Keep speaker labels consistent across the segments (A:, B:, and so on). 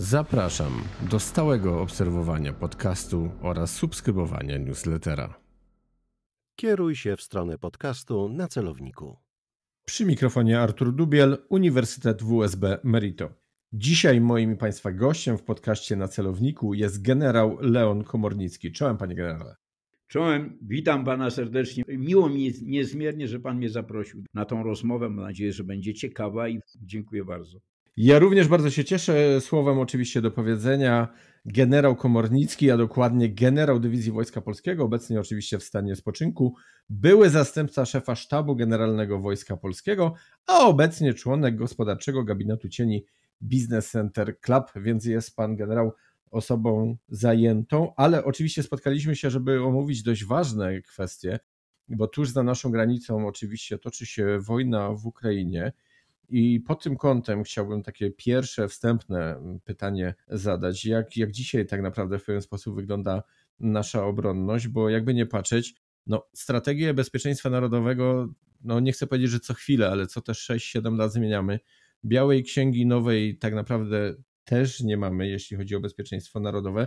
A: Zapraszam do stałego obserwowania podcastu oraz subskrybowania newslettera. Kieruj się w stronę podcastu na celowniku. Przy mikrofonie Artur Dubiel, Uniwersytet WSB Merito. Dzisiaj moim Państwa gościem w podcaście na celowniku jest generał Leon
B: Komornicki. Czołem, panie generale. Czołem, witam pana serdecznie. Miło mi niezmiernie, że pan mnie zaprosił na tą rozmowę. Mam nadzieję, że będzie ciekawa i dziękuję bardzo.
A: Ja również bardzo się cieszę. E, słowem oczywiście do powiedzenia generał Komornicki, a dokładnie generał Dywizji Wojska Polskiego, obecnie oczywiście w stanie spoczynku, były zastępca szefa Sztabu Generalnego Wojska Polskiego, a obecnie członek gospodarczego gabinetu cieni Business Center Club, więc jest pan generał osobą zajętą, ale oczywiście spotkaliśmy się, żeby omówić dość ważne kwestie, bo tuż za naszą granicą oczywiście toczy się wojna w Ukrainie i pod tym kątem chciałbym takie pierwsze, wstępne mm, pytanie zadać. Jak, jak dzisiaj tak naprawdę w pewien sposób wygląda nasza obronność? Bo jakby nie patrzeć, no, strategię bezpieczeństwa narodowego, no nie chcę powiedzieć, że co chwilę, ale co też 6-7 lat zmieniamy. Białej księgi nowej tak naprawdę też nie mamy, jeśli chodzi o bezpieczeństwo narodowe.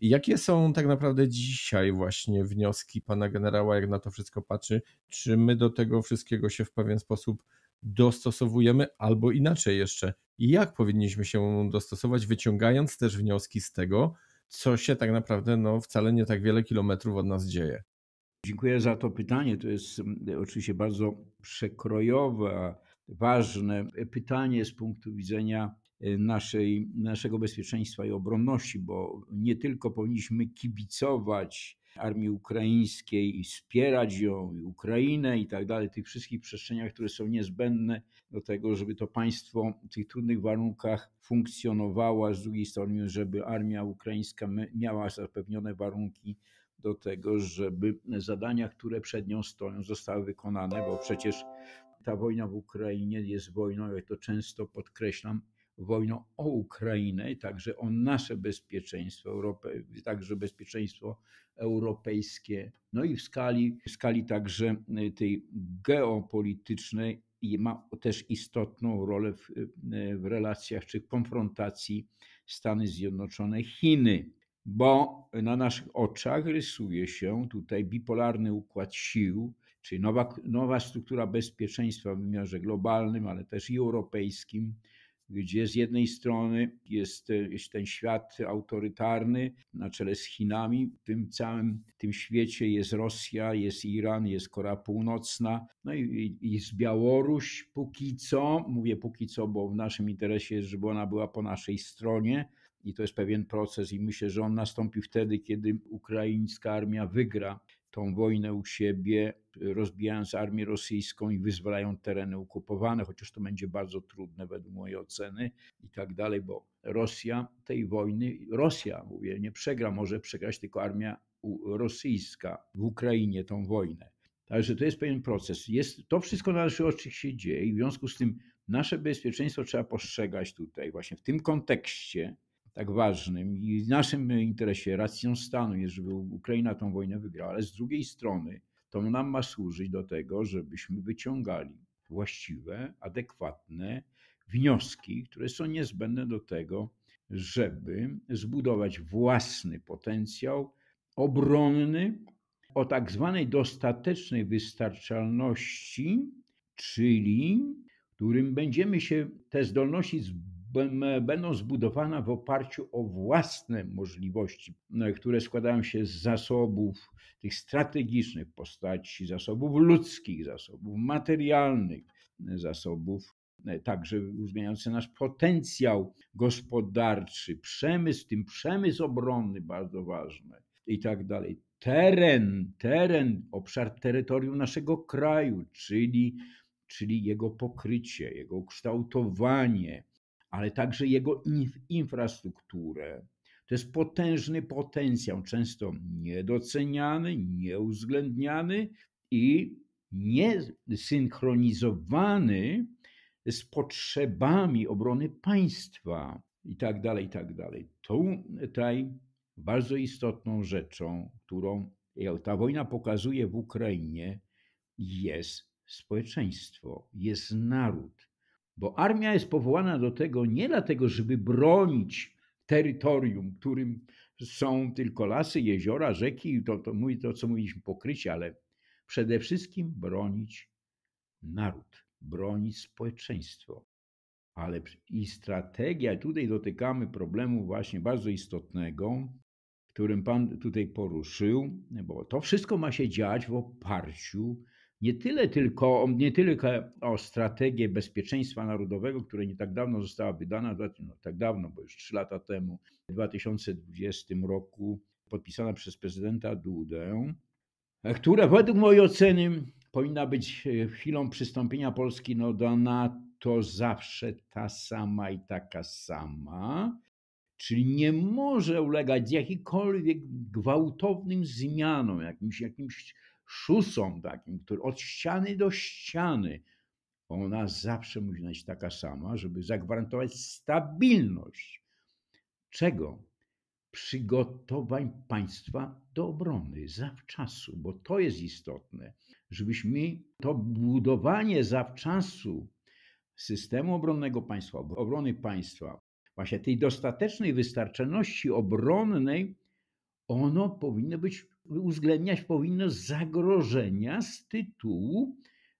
A: Jakie są tak naprawdę dzisiaj właśnie wnioski pana generała, jak na to wszystko patrzy? Czy my do tego wszystkiego się w pewien sposób dostosowujemy, albo inaczej jeszcze, jak powinniśmy się dostosować, wyciągając też wnioski z tego, co się tak naprawdę
B: no, wcale nie tak wiele kilometrów od nas dzieje. Dziękuję za to pytanie. To jest mm, oczywiście bardzo przekrojowe, ważne pytanie z punktu widzenia e, naszej, naszego bezpieczeństwa i obronności, bo nie tylko powinniśmy kibicować armii ukraińskiej i wspierać ją, i Ukrainę i tak dalej, tych wszystkich przestrzeniach, które są niezbędne do tego, żeby to państwo w tych trudnych warunkach funkcjonowało. z drugiej strony, żeby armia ukraińska miała zapewnione warunki do tego, żeby zadania, które przed nią stoją, zostały wykonane, bo przecież ta wojna w Ukrainie jest wojną, jak to często podkreślam, wojną o Ukrainę, także o nasze bezpieczeństwo, Europę, także bezpieczeństwo europejskie, no i w skali, w skali także y, tej geopolitycznej i ma też istotną rolę w, y, w relacjach czy konfrontacji Stany Zjednoczone Chiny, bo na naszych oczach rysuje się tutaj bipolarny układ sił, czyli nowa, nowa struktura bezpieczeństwa w wymiarze globalnym, ale też i europejskim, gdzie z jednej strony jest, e, jest ten świat autorytarny na czele z Chinami, w tym całym tym świecie jest Rosja, jest Iran, jest Korea Północna, no i, i jest Białoruś póki co, mówię póki co, bo w naszym interesie jest, żeby ona była po naszej stronie, i to jest pewien proces, i myślę, że on nastąpi wtedy, kiedy ukraińska armia wygra tą wojnę u siebie, rozbijając armię rosyjską i wyzwalają tereny okupowane, chociaż to będzie bardzo trudne według mojej oceny i tak dalej, bo Rosja tej wojny, Rosja mówię, nie przegra, może przegrać tylko armia rosyjska w Ukrainie tą wojnę. Także to jest pewien proces. Jest, to wszystko na naszych oczach się dzieje i w związku z tym nasze bezpieczeństwo trzeba postrzegać tutaj właśnie w tym kontekście, tak ważnym i w naszym interesie, racją stanu jest, żeby Ukraina tą wojnę wygrała, ale z drugiej strony to nam ma służyć do tego, żebyśmy wyciągali właściwe, adekwatne wnioski, które są niezbędne do tego, żeby zbudować własny potencjał obronny o tak zwanej dostatecznej wystarczalności, czyli którym będziemy się te zdolności będą zbudowane w oparciu o własne możliwości, no, które składają się z zasobów tych strategicznych postaci zasobów ludzkich, zasobów materialnych, zasobów e, także uwzględniające nasz potencjał gospodarczy, przemysł, tym przemysł obronny bardzo ważny i tak dalej. Teren, teren, obszar terytorium naszego kraju, czyli, czyli jego pokrycie, jego kształtowanie ale także jego infrastrukturę. To jest potężny potencjał, często niedoceniany, nieuwzględniany i niesynchronizowany z potrzebami obrony państwa i tak dalej, i tak dalej. Tutaj bardzo istotną rzeczą, którą e, ta wojna pokazuje w Ukrainie, jest społeczeństwo, jest naród bo armia jest powołana do tego nie dlatego, żeby bronić terytorium, którym są tylko lasy, jeziora, rzeki, to, to, mówi, to co mówiliśmy, pokrycie, ale przede wszystkim bronić naród, bronić społeczeństwo. Ale i strategia, tutaj dotykamy problemu właśnie bardzo istotnego, którym Pan tutaj poruszył, bo to wszystko ma się dziać w oparciu nie tyle tylko nie tyle o strategię bezpieczeństwa narodowego, która nie tak dawno została wydana, no tak dawno, bo już 3 lata temu, w 2020 roku, podpisana przez prezydenta Dudę, która według mojej oceny powinna być e, chwilą przystąpienia Polski no, do NATO zawsze ta sama i taka sama. Czyli nie może ulegać jakikolwiek gwałtownym zmianom, jakimś, jakimś szusą takim, który od ściany do ściany, ona zawsze musi być taka sama, żeby zagwarantować stabilność czego? Przygotowań państwa do obrony zawczasu, bo to jest istotne, żebyśmy to budowanie zawczasu systemu obronnego państwa, obrony państwa, właśnie tej dostatecznej wystarczalności obronnej, ono powinno być uwzględniać powinno zagrożenia z tytułu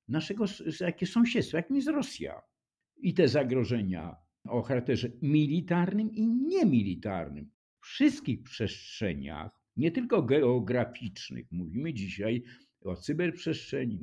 B: naszego jakie sąsiedztwa, jakim jest Rosja. I te zagrożenia o charakterze militarnym i niemilitarnym w wszystkich przestrzeniach, nie tylko geograficznych, mówimy dzisiaj o cyberprzestrzeni,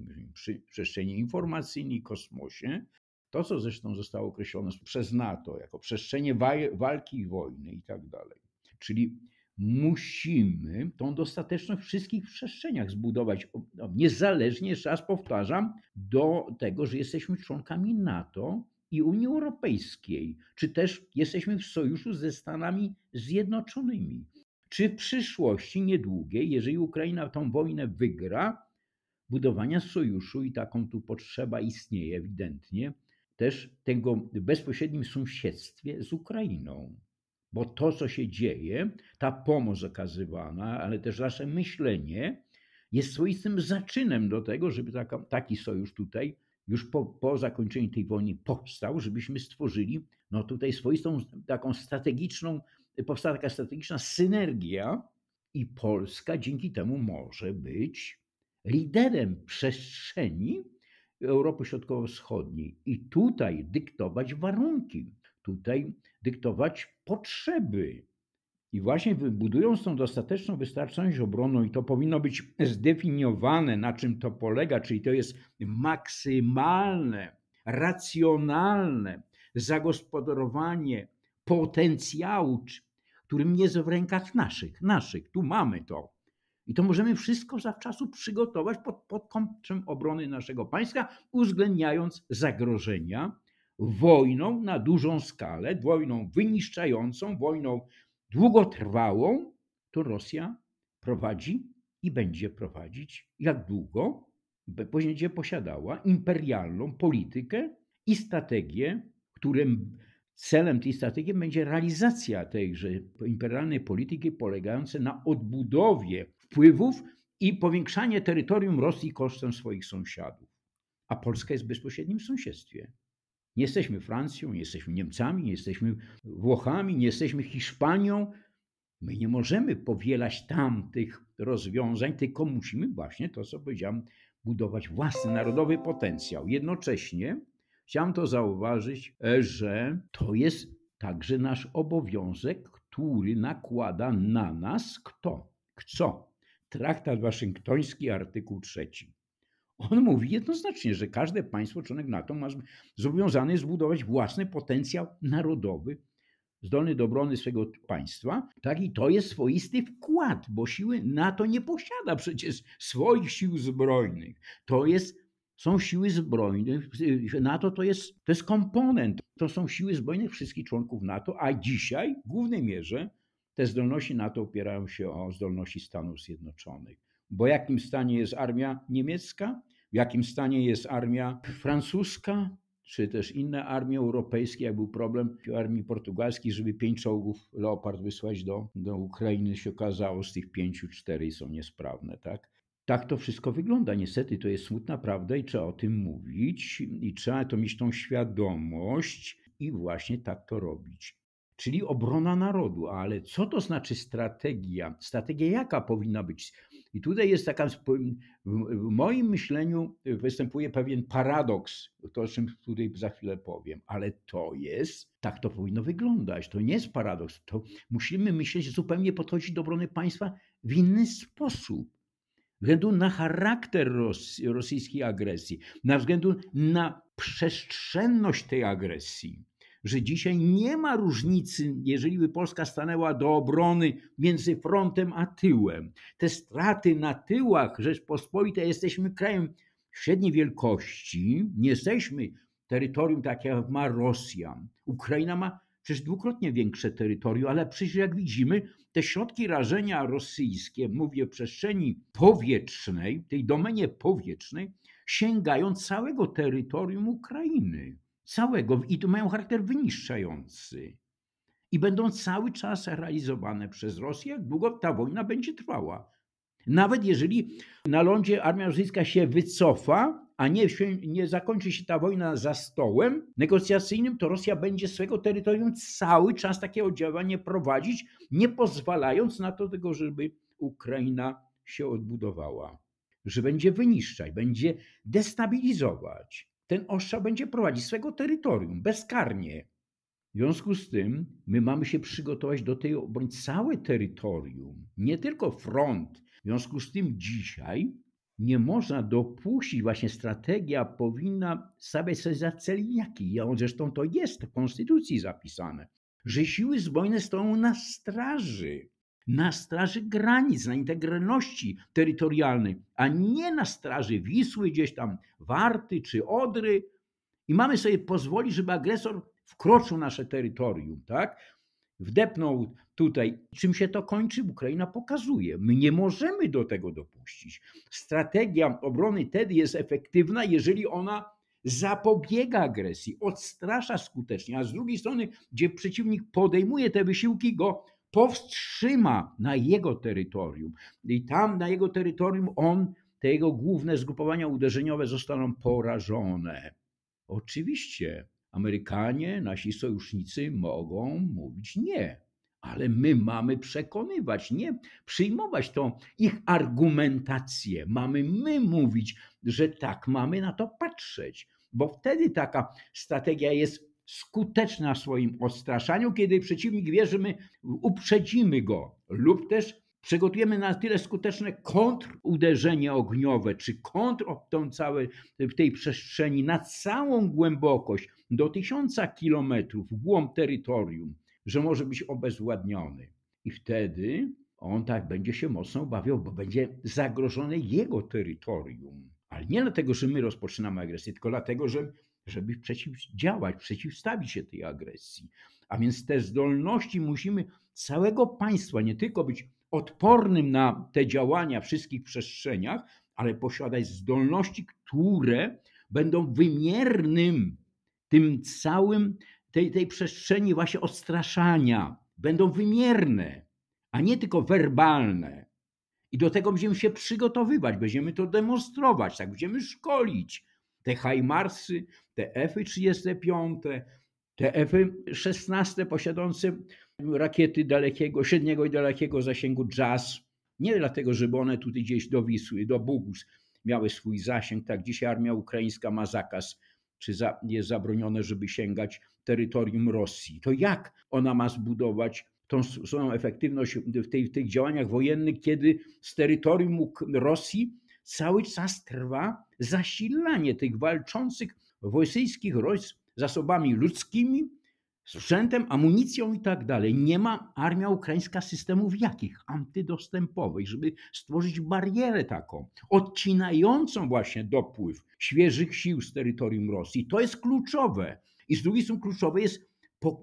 B: przestrzeni informacyjnej, kosmosie, to co zresztą zostało określone przez NATO jako przestrzenie walki i wojny i tak dalej. Czyli musimy tą dostateczność w wszystkich przestrzeniach zbudować. No, niezależnie, jeszcze raz powtarzam, do tego, że jesteśmy członkami NATO i Unii Europejskiej, czy też jesteśmy w sojuszu ze Stanami Zjednoczonymi. Czy w przyszłości niedługiej, jeżeli Ukraina tą wojnę wygra, budowania sojuszu i taką tu potrzeba istnieje ewidentnie, też tego w bezpośrednim sąsiedztwie z Ukrainą bo to, co się dzieje, ta pomoc okazywana, ale też nasze myślenie jest swoistym zaczynem do tego, żeby taka, taki sojusz tutaj już po, po zakończeniu tej wojny powstał, żebyśmy stworzyli no tutaj swoistą taką strategiczną, powstała taka strategiczna synergia i Polska dzięki temu może być liderem przestrzeni Europy Środkowo-Wschodniej i tutaj dyktować warunki tutaj dyktować potrzeby. I właśnie budując tą dostateczną wystarczalność obronną, i to powinno być zdefiniowane, na czym to polega, czyli to jest maksymalne, racjonalne zagospodarowanie potencjału, którym jest w rękach naszych, naszych. Tu mamy to. I to możemy wszystko zawczasu przygotować pod, pod kątem obrony naszego państwa, uwzględniając zagrożenia, wojną na dużą skalę, wojną wyniszczającą, wojną długotrwałą, to Rosja prowadzi i będzie prowadzić jak długo będzie posiadała imperialną politykę i strategię, którym celem tej strategii będzie realizacja tejże imperialnej polityki polegającej na odbudowie wpływów i powiększanie terytorium Rosji kosztem swoich sąsiadów. A Polska jest w bezpośrednim sąsiedztwie. Nie jesteśmy Francją, nie jesteśmy Niemcami, nie jesteśmy Włochami, nie jesteśmy Hiszpanią. My nie możemy powielać tamtych rozwiązań, tylko musimy właśnie to, co powiedziałem, budować własny narodowy potencjał. Jednocześnie chciałem to zauważyć, że to jest także nasz obowiązek, który nakłada na nas kto, kto. Traktat waszyngtoński, artykuł trzeci. On mówi jednoznacznie, że każde państwo członek NATO ma zobowiązane jest zbudować własny potencjał narodowy zdolny do obrony swojego państwa. Tak i to jest swoisty wkład, bo siły NATO nie posiada przecież swoich sił zbrojnych. To jest są siły zbrojne. NATO to jest, to jest komponent. To są siły zbrojne wszystkich członków NATO, a dzisiaj w głównej mierze te zdolności NATO opierają się o zdolności Stanów Zjednoczonych. Bo jakim stanie jest armia niemiecka? w jakim stanie jest armia francuska, czy też inne armie europejskie, jak był problem w armii portugalskiej, żeby pięć czołgów Leopard wysłać do, do Ukrainy, się okazało, z tych pięciu cztery są niesprawne, tak? Tak to wszystko wygląda. Niestety to jest smutna prawda i trzeba o tym mówić i trzeba to mieć tą świadomość i właśnie tak to robić. Czyli obrona narodu, ale co to znaczy strategia? Strategia jaka powinna być? I tutaj jest taka, w moim myśleniu występuje pewien paradoks, to o czym tutaj za chwilę powiem, ale to jest, tak to powinno wyglądać. To nie jest paradoks. To musimy myśleć zupełnie podchodzić do obrony państwa w inny sposób względu na charakter rosyjskiej agresji, na względu na przestrzenność tej agresji że dzisiaj nie ma różnicy, jeżeli by Polska stanęła do obrony między frontem a tyłem. Te straty na tyłach Rzeczpospolitej, jesteśmy krajem średniej wielkości, nie jesteśmy terytorium takie jak ma Rosja. Ukraina ma przecież dwukrotnie większe terytorium, ale przecież jak widzimy, te środki rażenia rosyjskie, mówię przestrzeni powietrznej, tej domenie powietrznej, sięgają całego terytorium Ukrainy całego i to mają charakter wyniszczający i będą cały czas realizowane przez Rosję, jak długo ta wojna będzie trwała. Nawet jeżeli na lądzie armia rosyjska się wycofa, a nie, nie zakończy się ta wojna za stołem negocjacyjnym, to Rosja będzie swojego terytorium cały czas takie oddziaływanie prowadzić, nie pozwalając na to tego, żeby Ukraina się odbudowała. Że będzie wyniszczać, będzie destabilizować ten ostrzał będzie prowadzić swego terytorium bezkarnie. W związku z tym my mamy się przygotować do tego, bądź całe terytorium, nie tylko front. W związku z tym dzisiaj nie można dopuścić, właśnie strategia powinna stawiać sobie za cel jaki, ja zresztą to jest w konstytucji zapisane, że siły zbrojne stoją na straży na straży granic, na integralności terytorialnej, a nie na straży Wisły, gdzieś tam Warty czy Odry. I mamy sobie pozwolić, żeby agresor wkroczył nasze terytorium, tak? Wdepnął tutaj. Czym się to kończy? Ukraina pokazuje. My nie możemy do tego dopuścić. Strategia obrony tedy jest efektywna, jeżeli ona zapobiega agresji, odstrasza skutecznie, a z drugiej strony, gdzie przeciwnik podejmuje te wysiłki, go powstrzyma na jego terytorium. I tam na jego terytorium on, te jego główne zgrupowania uderzeniowe zostaną porażone. Oczywiście Amerykanie, nasi sojusznicy mogą mówić nie, ale my mamy przekonywać, nie przyjmować tą ich argumentację. Mamy my mówić, że tak mamy na to patrzeć, bo wtedy taka strategia jest skuteczna w swoim odstraszaniu, kiedy przeciwnik wie, że my uprzedzimy go lub też przygotujemy na tyle skuteczne kontruderzenie ogniowe, czy kontr całe, w tej przestrzeni na całą głębokość do tysiąca kilometrów w głąb terytorium, że może być obezwładniony. I wtedy on tak będzie się mocno obawiał, bo będzie zagrożone jego terytorium. Ale nie dlatego, że my rozpoczynamy agresję, tylko dlatego, że żeby przeciwdziałać, przeciwstawić się tej agresji. A więc te zdolności musimy całego państwa nie tylko być odpornym na te działania w wszystkich przestrzeniach, ale posiadać zdolności, które będą wymiernym tym całym tej, tej przestrzeni właśnie odstraszania. Będą wymierne, a nie tylko werbalne. I do tego będziemy się przygotowywać, będziemy to demonstrować, tak będziemy szkolić, te Hajmarsy, te F-35, te F-16 posiadające rakiety dalekiego, średniego i dalekiego zasięgu JAS. Nie dlatego, żeby one tutaj gdzieś do Wisły, do Bugus miały swój zasięg. Tak, dzisiaj armia ukraińska ma zakaz, czy za, jest zabronione, żeby sięgać terytorium Rosji. To jak ona ma zbudować tą swoją efektywność w, tej, w tych działaniach wojennych, kiedy z terytorium Rosji cały czas trwa zasilanie tych walczących rosyjskich roś zasobami ludzkimi, sprzętem, amunicją i tak dalej. Nie ma armia ukraińska systemów jakich? Antydostępowych, żeby stworzyć barierę taką, odcinającą właśnie dopływ świeżych sił z terytorium Rosji. To jest kluczowe. I z drugiej strony kluczowe jest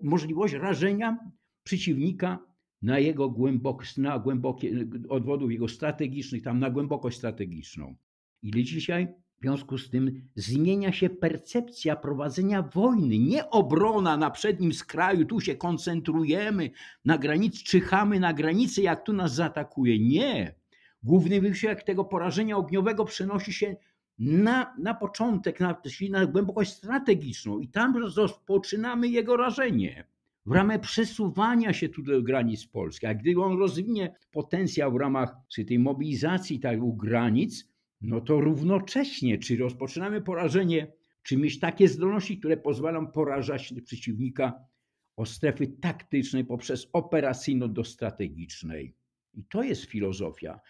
B: możliwość rażenia przeciwnika na jego głębok, na głębokie, odwodów jego strategicznych, tam na głębokość strategiczną. I dzisiaj w związku z tym zmienia się percepcja prowadzenia wojny. Nie obrona na przednim skraju, tu się koncentrujemy na granicy, czyhamy na granicy, jak tu nas zaatakuje. Nie. Główny wysiłek tego porażenia ogniowego przenosi się na, na początek, na, na głębokość strategiczną i tam rozpoczynamy jego rażenie w ramach przesuwania się tu do granic Polski. A gdy on rozwinie potencjał w ramach tej mobilizacji tak u granic, no to równocześnie, czy rozpoczynamy porażenie, czy mieć takie zdolności, które pozwalą porażać przeciwnika o strefy taktycznej poprzez operacyjno dostrategicznej I to jest filozofia.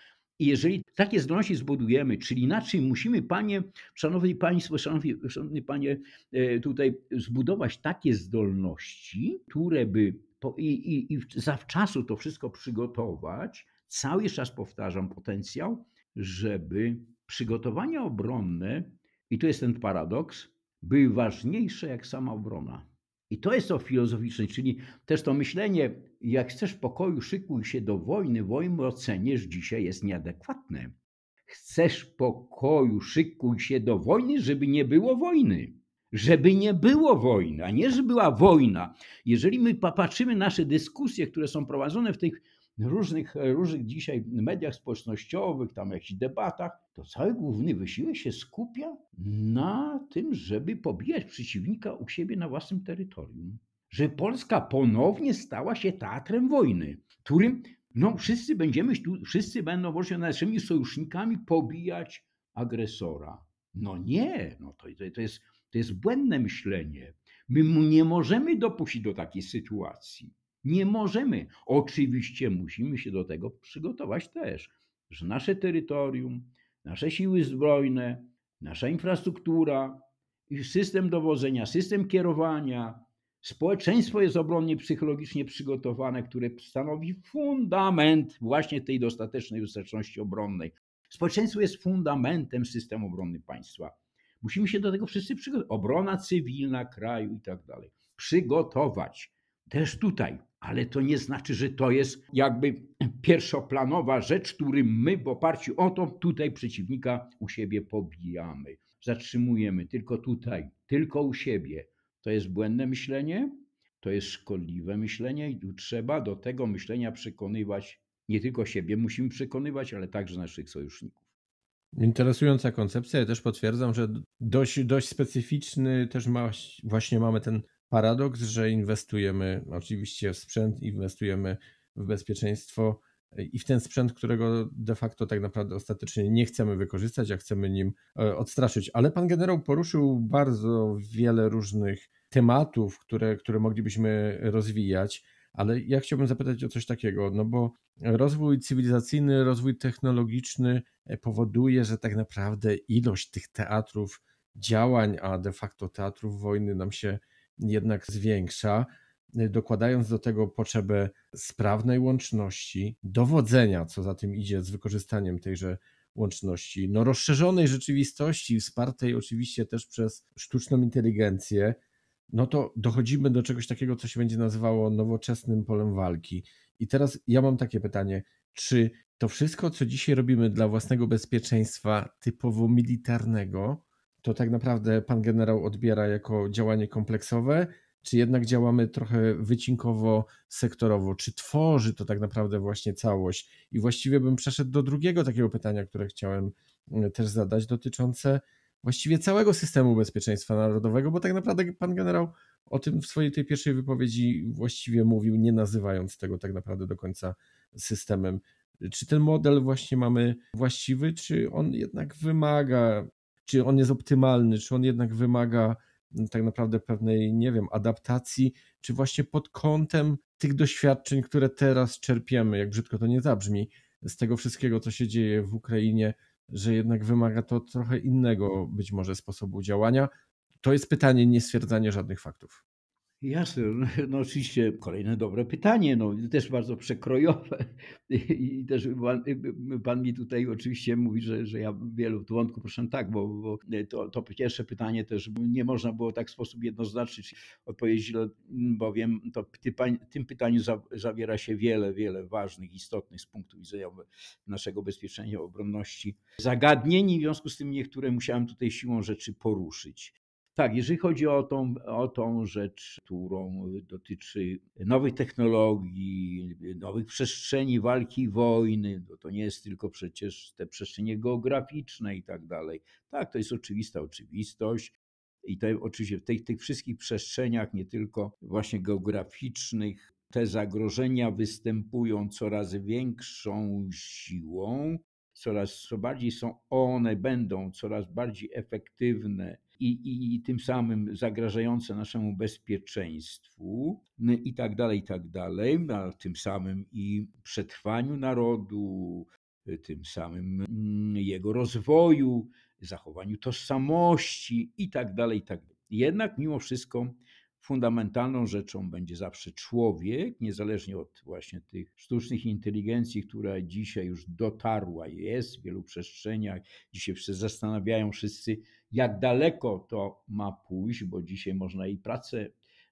B: I jeżeli takie zdolności zbudujemy, czyli inaczej musimy, panie, szanowni państwo, szanowni, szanowni panie, e, tutaj zbudować takie zdolności, które by po, i, i, i zawczasu to wszystko przygotować, cały czas powtarzam potencjał, żeby przygotowania obronne, i tu jest ten paradoks, były ważniejsze jak sama obrona. I to jest to filozoficzne, czyli też to myślenie jak chcesz pokoju, szykuj się do wojny, oceniesz dzisiaj jest nieadekwatne. Chcesz pokoju, szykuj się do wojny, żeby nie było wojny. Żeby nie było wojny, a nie żeby była wojna. Jeżeli my popatrzymy nasze dyskusje, które są prowadzone w tych różnych, różnych dzisiaj mediach społecznościowych, tam jakichś debatach, to cały główny wysiłek się skupia na tym, żeby pobijać przeciwnika u siebie na własnym terytorium że Polska ponownie stała się teatrem wojny, którym no, wszyscy będziemy, wszyscy będą właśnie naszymi sojusznikami pobijać agresora. No nie, no to, to, jest, to jest błędne myślenie. My nie możemy dopuścić do takiej sytuacji. Nie możemy. Oczywiście musimy się do tego przygotować też, że nasze terytorium, nasze siły zbrojne, nasza infrastruktura, system dowodzenia, system kierowania, Społeczeństwo jest obronnie psychologicznie przygotowane, które stanowi fundament właśnie tej dostatecznej ustateczności obronnej. Społeczeństwo jest fundamentem systemu obrony państwa. Musimy się do tego wszyscy przygotować. Obrona cywilna kraju i tak dalej. Przygotować. Też tutaj. Ale to nie znaczy, że to jest jakby pierwszoplanowa rzecz, którą my w oparciu o to tutaj przeciwnika u siebie pobijamy. Zatrzymujemy tylko tutaj, tylko u siebie. To jest błędne myślenie, to jest szkodliwe myślenie i tu trzeba do tego myślenia przekonywać nie tylko siebie, musimy przekonywać, ale także naszych sojuszników.
A: Interesująca koncepcja. Ja też potwierdzam, że dość, dość specyficzny też ma, właśnie mamy ten paradoks, że inwestujemy oczywiście w sprzęt, inwestujemy w bezpieczeństwo i w ten sprzęt, którego de facto tak naprawdę ostatecznie nie chcemy wykorzystać, a chcemy nim e, odstraszyć. Ale pan generał poruszył bardzo wiele różnych tematów, które, które moglibyśmy rozwijać. Ale ja chciałbym zapytać o coś takiego, no bo rozwój cywilizacyjny, rozwój technologiczny e, powoduje, że tak naprawdę ilość tych teatrów działań, a de facto teatrów wojny nam się jednak zwiększa. Y, dokładając do tego potrzebę sprawnej łączności, dowodzenia, co za tym idzie, z wykorzystaniem tejże łączności, no rozszerzonej rzeczywistości, wspartej oczywiście też przez sztuczną inteligencję, no to dochodzimy do czegoś takiego, co się będzie nazywało nowoczesnym polem walki. I teraz ja mam takie pytanie, czy to wszystko, co dzisiaj robimy dla własnego bezpieczeństwa typowo militarnego, to tak naprawdę pan generał odbiera jako działanie kompleksowe, czy jednak działamy trochę wycinkowo, sektorowo, czy tworzy to tak naprawdę właśnie całość. I właściwie bym przeszedł do drugiego takiego pytania, które chciałem e, też zadać, dotyczące właściwie całego systemu bezpieczeństwa narodowego, bo tak naprawdę pan generał o tym w swojej tej pierwszej wypowiedzi właściwie mówił, nie nazywając tego tak naprawdę do końca systemem. Czy ten model właśnie mamy właściwy, czy on jednak wymaga, czy on jest optymalny, czy on jednak wymaga tak naprawdę pewnej, nie wiem, adaptacji, czy właśnie pod kątem tych doświadczeń, które teraz czerpiemy, jak brzydko to nie zabrzmi, z tego wszystkiego, co się dzieje w Ukrainie, że jednak wymaga to trochę innego być może sposobu działania. To jest pytanie, nie stwierdzanie żadnych faktów.
B: Jasne, no, no, oczywiście kolejne dobre pytanie, no, też bardzo przekrojowe i, też pan, pan, mi tutaj oczywiście mówi, że, że ja wielu wątków proszę tak, bo, bo to, to, pierwsze pytanie też nie można było tak w sposób jednoznaczny odpowiedzieć, no, bowiem to tym pytaniu za, zawiera się wiele, wiele ważnych, istotnych z punktu widzenia naszego bezpieczeństwa, obronności zagadnień i w związku z tym niektóre musiałem tutaj siłą rzeczy poruszyć. Tak, jeżeli chodzi o tą, o tą rzecz, którą dotyczy nowych technologii, nowych przestrzeni walki i wojny, no to nie jest tylko przecież te przestrzenie geograficzne i tak dalej. Tak, to jest oczywista oczywistość. I oczywiście w tych, tych wszystkich przestrzeniach, nie tylko właśnie geograficznych, te zagrożenia występują coraz większą siłą, coraz bardziej są one, będą coraz bardziej efektywne i, i, i tym samym zagrażające naszemu bezpieczeństwu i tak dalej, i tak dalej, a tym samym i przetrwaniu narodu, tym samym mm, jego rozwoju, zachowaniu tożsamości i tak dalej, i tak dalej. Jednak mimo wszystko fundamentalną rzeczą będzie zawsze człowiek, niezależnie od właśnie tych sztucznych inteligencji, która dzisiaj już dotarła, jest w wielu przestrzeniach. Dzisiaj się zastanawiają wszyscy, jak daleko to ma pójść, bo dzisiaj można i pracę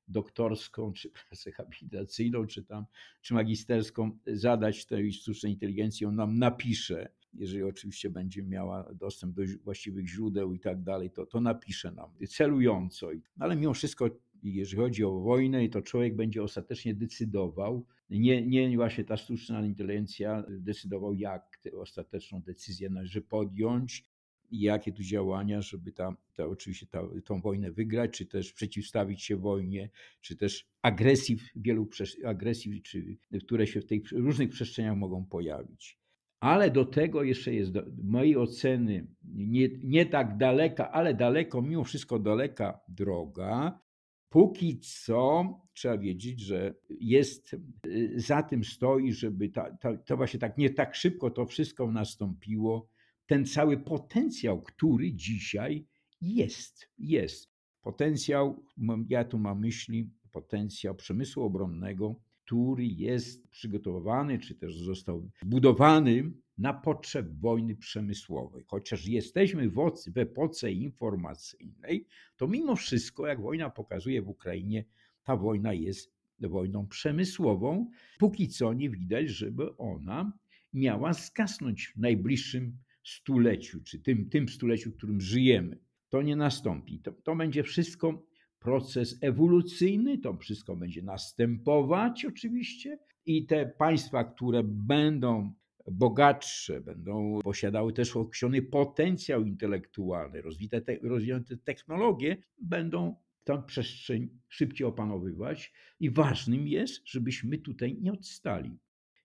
B: doktorską, czy pracę habilitacyjną, czy tam, czy magisterską zadać tej sztucznej inteligencji, on nam napisze, jeżeli oczywiście będzie miała dostęp do właściwych źródeł i tak dalej, to, to napisze nam celująco. No ale mimo wszystko, jeżeli chodzi o wojnę, to człowiek będzie ostatecznie decydował, nie, nie właśnie ta sztuczna inteligencja decydował, jak ostateczną decyzję należy podjąć, jakie tu działania, żeby ta, ta, oczywiście ta, tą wojnę wygrać, czy też przeciwstawić się wojnie, czy też agresji, wielu agresji, czy, które się w tych różnych przestrzeniach mogą pojawić. Ale do tego jeszcze jest, do mojej oceny, nie, nie tak daleka, ale daleko, mimo wszystko daleka droga. Póki co trzeba wiedzieć, że jest y, za tym stoi, żeby ta, ta, to właśnie tak nie tak szybko to wszystko nastąpiło, ten cały potencjał, który dzisiaj jest. Jest. Potencjał, ja tu mam myśli, potencjał przemysłu obronnego, który jest przygotowany, czy też został budowany na potrzeb wojny przemysłowej. Chociaż jesteśmy w, w epoce informacyjnej, to mimo wszystko, jak wojna pokazuje w Ukrainie, ta wojna jest wojną przemysłową. Póki co nie widać, żeby ona miała zgasnąć w najbliższym stuleciu, czy tym, tym stuleciu, w którym żyjemy. To nie nastąpi. To, to będzie wszystko proces ewolucyjny, to wszystko będzie następować oczywiście i te państwa, które będą bogatsze, będą posiadały też określony potencjał intelektualny, rozwite te, rozwinięte technologie, będą tę przestrzeń szybciej opanowywać i ważnym jest, żebyśmy tutaj nie odstali.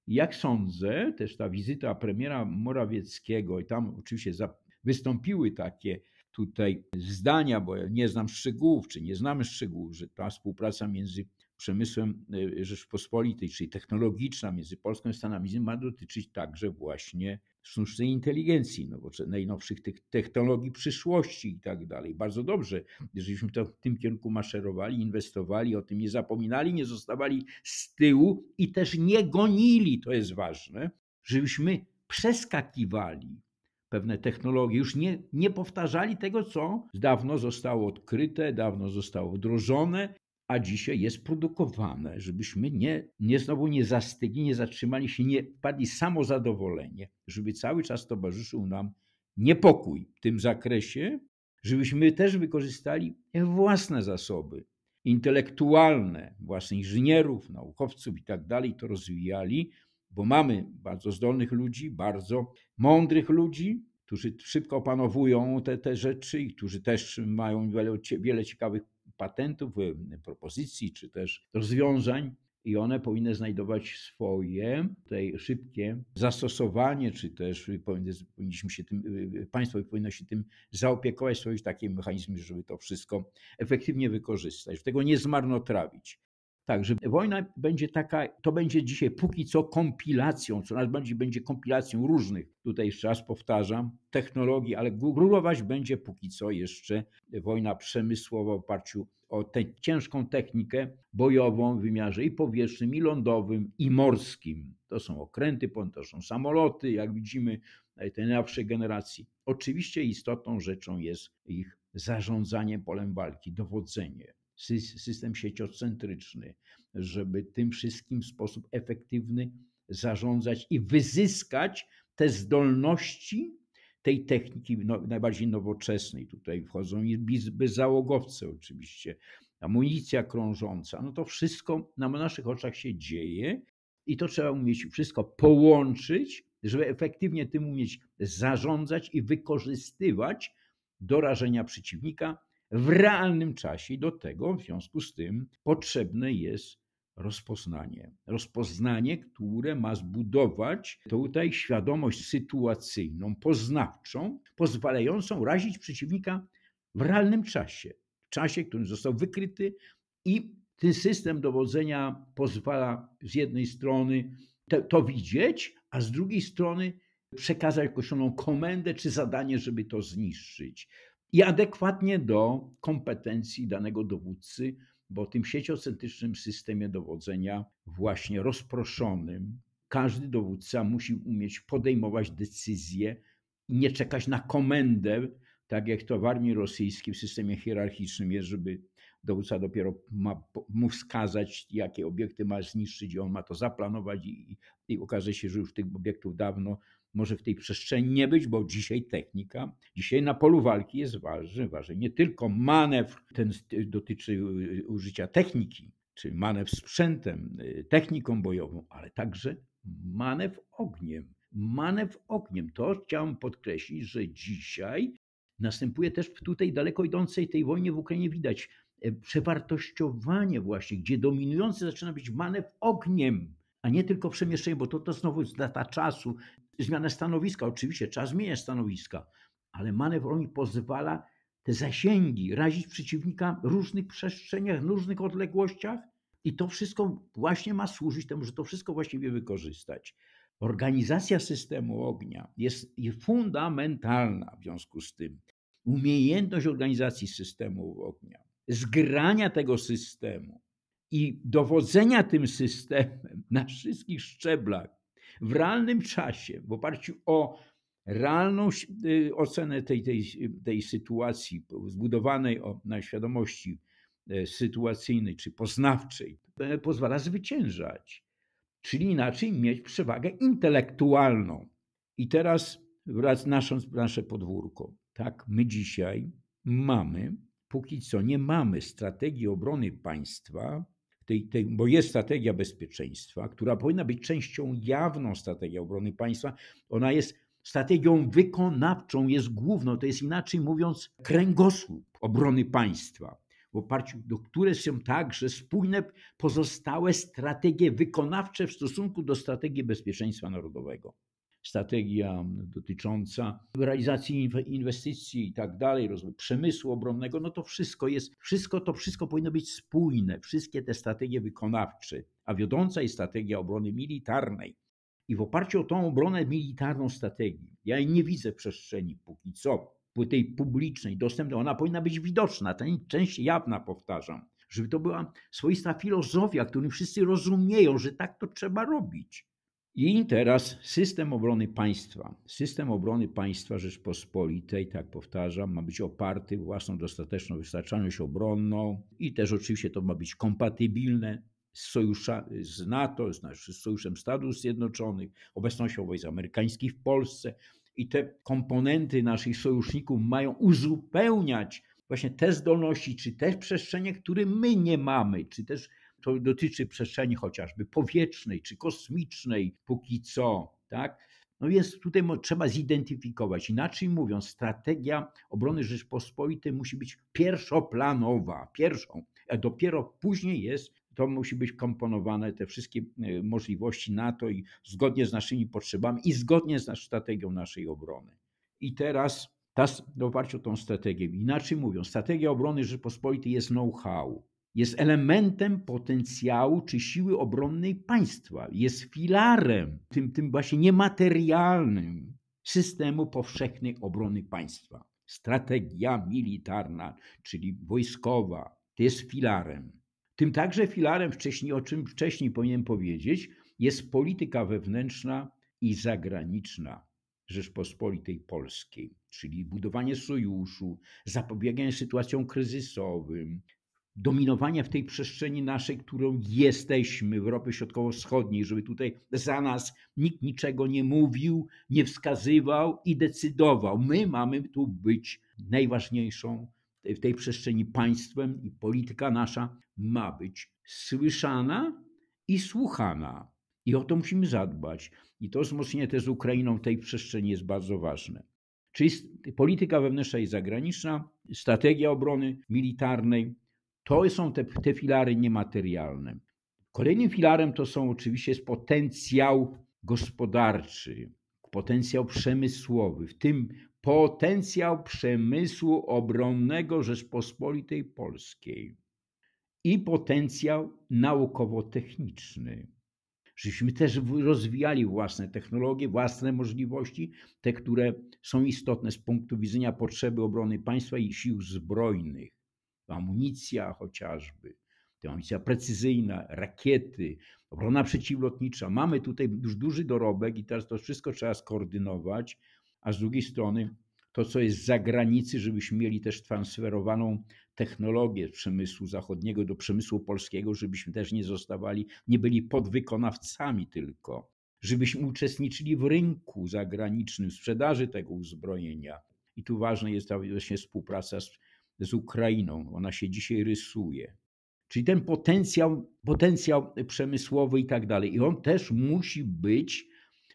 B: Jak sądzę, też ta wizyta premiera Morawieckiego, i tam oczywiście wystąpiły takie tutaj zdania, bo ja nie znam szczegółów, czy nie znamy szczegółów, że ta współpraca między przemysłem e, Rzeczpospolitej, czyli technologiczna między Polską i Stanami ma dotyczyć także właśnie sztucznej inteligencji, nowoczesnej, najnowszych technologii przyszłości i tak dalej. Bardzo dobrze, żeśmy to w tym kierunku maszerowali, inwestowali, o tym nie zapominali, nie zostawali z tyłu i też nie gonili, to jest ważne, żebyśmy przeskakiwali pewne technologie, już nie, nie powtarzali tego, co dawno zostało odkryte, dawno zostało wdrożone a dzisiaj jest produkowane, żebyśmy nie, nie znowu nie zastygli, nie zatrzymali się, nie wpadli samozadowolenie, żeby cały czas towarzyszył nam niepokój w tym zakresie, żebyśmy też wykorzystali własne zasoby intelektualne, własnych inżynierów, naukowców i tak dalej, to rozwijali, bo mamy bardzo zdolnych ludzi, bardzo mądrych ludzi, którzy szybko opanowują te, te rzeczy i którzy też mają wiele, wiele ciekawych patentów, y, propozycji czy też rozwiązań, i one powinny znajdować swoje tutaj szybkie zastosowanie, czy też powinniśmy się tym, y, y, państwo powinno się tym zaopiekować, stworzyć takie mechanizmy, żeby to wszystko efektywnie wykorzystać, żeby tego nie zmarnotrawić. Tak, że wojna będzie taka, to będzie dzisiaj póki co kompilacją, co nas będzie, będzie kompilacją różnych, tutaj jeszcze raz powtarzam, technologii, ale górować będzie póki co jeszcze wojna przemysłowa w oparciu o tę ciężką technikę bojową w wymiarze i powietrznym, i lądowym, i morskim. To są okręty, to są samoloty, jak widzimy, e, tej najnowszej generacji. Oczywiście istotną rzeczą jest ich zarządzanie polem walki, dowodzenie system sieciocentryczny, żeby tym wszystkim w sposób efektywny zarządzać i wyzyskać te zdolności tej techniki no, najbardziej nowoczesnej. Tutaj wchodzą załogowce oczywiście, amunicja krążąca. No to wszystko na naszych oczach się dzieje i to trzeba umieć wszystko połączyć, żeby efektywnie tym umieć zarządzać i wykorzystywać do rażenia przeciwnika w realnym czasie. Do tego w związku z tym potrzebne jest rozpoznanie. Rozpoznanie, które ma zbudować tutaj świadomość sytuacyjną, poznawczą, pozwalającą razić przeciwnika w realnym czasie, w czasie, który został wykryty i ten system dowodzenia pozwala z jednej strony to, to widzieć, a z drugiej strony przekazać określoną komendę czy zadanie, żeby to zniszczyć i adekwatnie do kompetencji danego dowódcy, bo w tym sieciocentrycznym systemie dowodzenia, właśnie rozproszonym, każdy dowódca musi umieć podejmować decyzje i nie czekać na komendę, tak jak to w armii rosyjskiej w systemie hierarchicznym jest, żeby dowódca dopiero ma mu wskazać, jakie obiekty ma zniszczyć i on ma to zaplanować i, i okaże się, że już tych obiektów dawno może w tej przestrzeni nie być, bo dzisiaj technika, dzisiaj na polu walki jest ważny, ważny. Nie tylko manewr, ten dotyczy y, użycia techniki, czyli manewr sprzętem, y, techniką bojową, ale także manewr ogniem. Manewr ogniem. To chciałem podkreślić, że dzisiaj następuje też w tutaj daleko idącej tej wojnie w Ukrainie widać e, przewartościowanie właśnie, gdzie dominujący zaczyna być manewr ogniem, a nie tylko przemieszczenie, bo to, to znowu jest data czasu, zmianę stanowiska. Oczywiście trzeba zmieniać stanowiska, ale manewr broni pozwala te zasięgi razić przeciwnika w różnych przestrzeniach, w różnych odległościach. I to wszystko właśnie ma służyć temu, że to wszystko właściwie wykorzystać. Organizacja systemu ognia jest fundamentalna w związku z tym. Umiejętność organizacji systemu ognia, zgrania tego systemu i dowodzenia tym systemem na wszystkich szczeblach w realnym czasie, w oparciu o realną y, ocenę tej, tej, tej sytuacji zbudowanej o, na świadomości e, sytuacyjnej czy poznawczej, e, pozwala zwyciężać, czyli inaczej mieć przewagę intelektualną. I teraz wraz nasząc nasze podwórko, tak my dzisiaj mamy, póki co nie mamy strategii obrony państwa tej, tej, bo jest strategia bezpieczeństwa, która powinna być częścią jawną strategii obrony państwa. Ona jest strategią wykonawczą, jest główną, to jest inaczej mówiąc kręgosłup obrony państwa, w oparciu do które są także spójne pozostałe strategie wykonawcze w stosunku do strategii bezpieczeństwa narodowego strategia dotycząca realizacji inwestycji i tak dalej, rozwoju przemysłu obronnego, no to wszystko jest, wszystko to wszystko powinno być spójne, wszystkie te strategie wykonawcze, a wiodąca jest strategia obrony militarnej. I w oparciu o tą obronę militarną strategię, ja jej nie widzę w przestrzeni póki co, tej publicznej, dostępnej, ona powinna być widoczna, ta część jawna, powtarzam, żeby to była swoista filozofia, którą wszyscy rozumieją, że tak to trzeba robić. I teraz system obrony państwa. System obrony państwa Rzeczpospolitej, tak powtarzam, ma być oparty własną dostateczną wystarczalność obronną i też oczywiście to ma być kompatybilne z, sojusza, z NATO, z, z Sojuszem Stanów Zjednoczonych, obecnością wojsk amerykańskich w Polsce. I te komponenty naszych sojuszników mają uzupełniać właśnie te zdolności, czy te przestrzenie, które my nie mamy, czy też to dotyczy przestrzeni chociażby powietrznej czy kosmicznej póki co, tak? No więc tutaj trzeba zidentyfikować. Inaczej mówiąc, strategia obrony Rzeczpospolitej musi być pierwszoplanowa, pierwszą, a e, dopiero później jest, to musi być komponowane te wszystkie e, możliwości NATO i zgodnie z naszymi potrzebami i zgodnie z strategią naszej obrony. I teraz ta, w oparciu o tą strategię. Inaczej mówiąc, strategia obrony Rzeczpospolitej jest know-how jest elementem potencjału czy siły obronnej państwa, jest filarem, tym, tym właśnie niematerialnym systemu powszechnej obrony państwa. Strategia militarna, czyli wojskowa, to jest filarem. Tym także filarem, wcześniej, o czym wcześniej powinienem powiedzieć, jest polityka wewnętrzna i zagraniczna Rzeczpospolitej Polskiej, czyli budowanie sojuszu, zapobieganie sytuacjom kryzysowym, dominowania w tej przestrzeni naszej, którą jesteśmy, Europy Środkowo-Wschodniej, żeby tutaj za nas nikt niczego nie mówił, nie wskazywał i decydował. My mamy tu być najważniejszą w tej przestrzeni państwem i polityka nasza ma być słyszana i słuchana. I o to musimy zadbać. I to wzmocnienie też z Ukrainą w tej przestrzeni jest bardzo ważne. Czyli polityka wewnętrzna i zagraniczna, strategia obrony militarnej, to są te, te filary niematerialne. Kolejnym filarem to są oczywiście jest potencjał gospodarczy, potencjał przemysłowy, w tym potencjał przemysłu obronnego Rzeczpospolitej Polskiej i potencjał naukowo-techniczny. Żeśmy też rozwijali własne technologie, własne możliwości, te, które są istotne z punktu widzenia potrzeby obrony państwa i sił zbrojnych amunicja chociażby, to amunicja precyzyjna, rakiety, obrona przeciwlotnicza. Mamy tutaj już duży dorobek i teraz to wszystko trzeba skoordynować, a z drugiej strony to, co jest za granicy, żebyśmy mieli też transferowaną technologię przemysłu zachodniego do przemysłu polskiego, żebyśmy też nie zostawali, nie byli podwykonawcami tylko, żebyśmy uczestniczyli w rynku zagranicznym, sprzedaży tego uzbrojenia. I tu ważna jest ta właśnie współpraca z z Ukrainą. Ona się dzisiaj rysuje. Czyli ten potencjał, potencjał przemysłowy i tak dalej. I on też musi być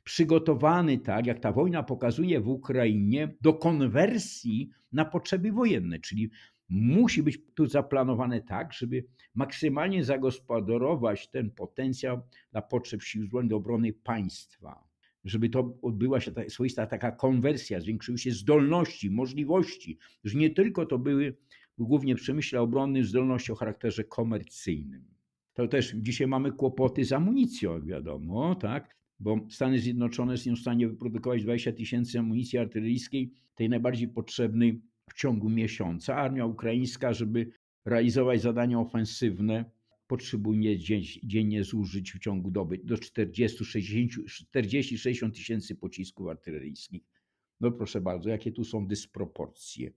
B: przygotowany, tak jak ta wojna pokazuje w Ukrainie, do konwersji na potrzeby wojenne. Czyli musi być tu zaplanowane tak, żeby maksymalnie zagospodarować ten potencjał dla potrzeb sił zbrojnych do obrony państwa żeby to odbyła się ta, swoista taka konwersja, zwiększyły się zdolności, możliwości, że nie tylko to były głównie w przemyśle obronnym zdolności o charakterze komercyjnym. To też dzisiaj mamy kłopoty z amunicją, jak wiadomo, tak? bo Stany Zjednoczone są w stanie wyprodukować 20 tysięcy amunicji artyleryjskiej, tej najbardziej potrzebnej w ciągu miesiąca. Armia ukraińska, żeby realizować zadania ofensywne, potrzebuje dziennie zużyć w ciągu doby do 40-60 tysięcy pocisków artyleryjskich. No proszę bardzo, jakie tu są dysproporcje.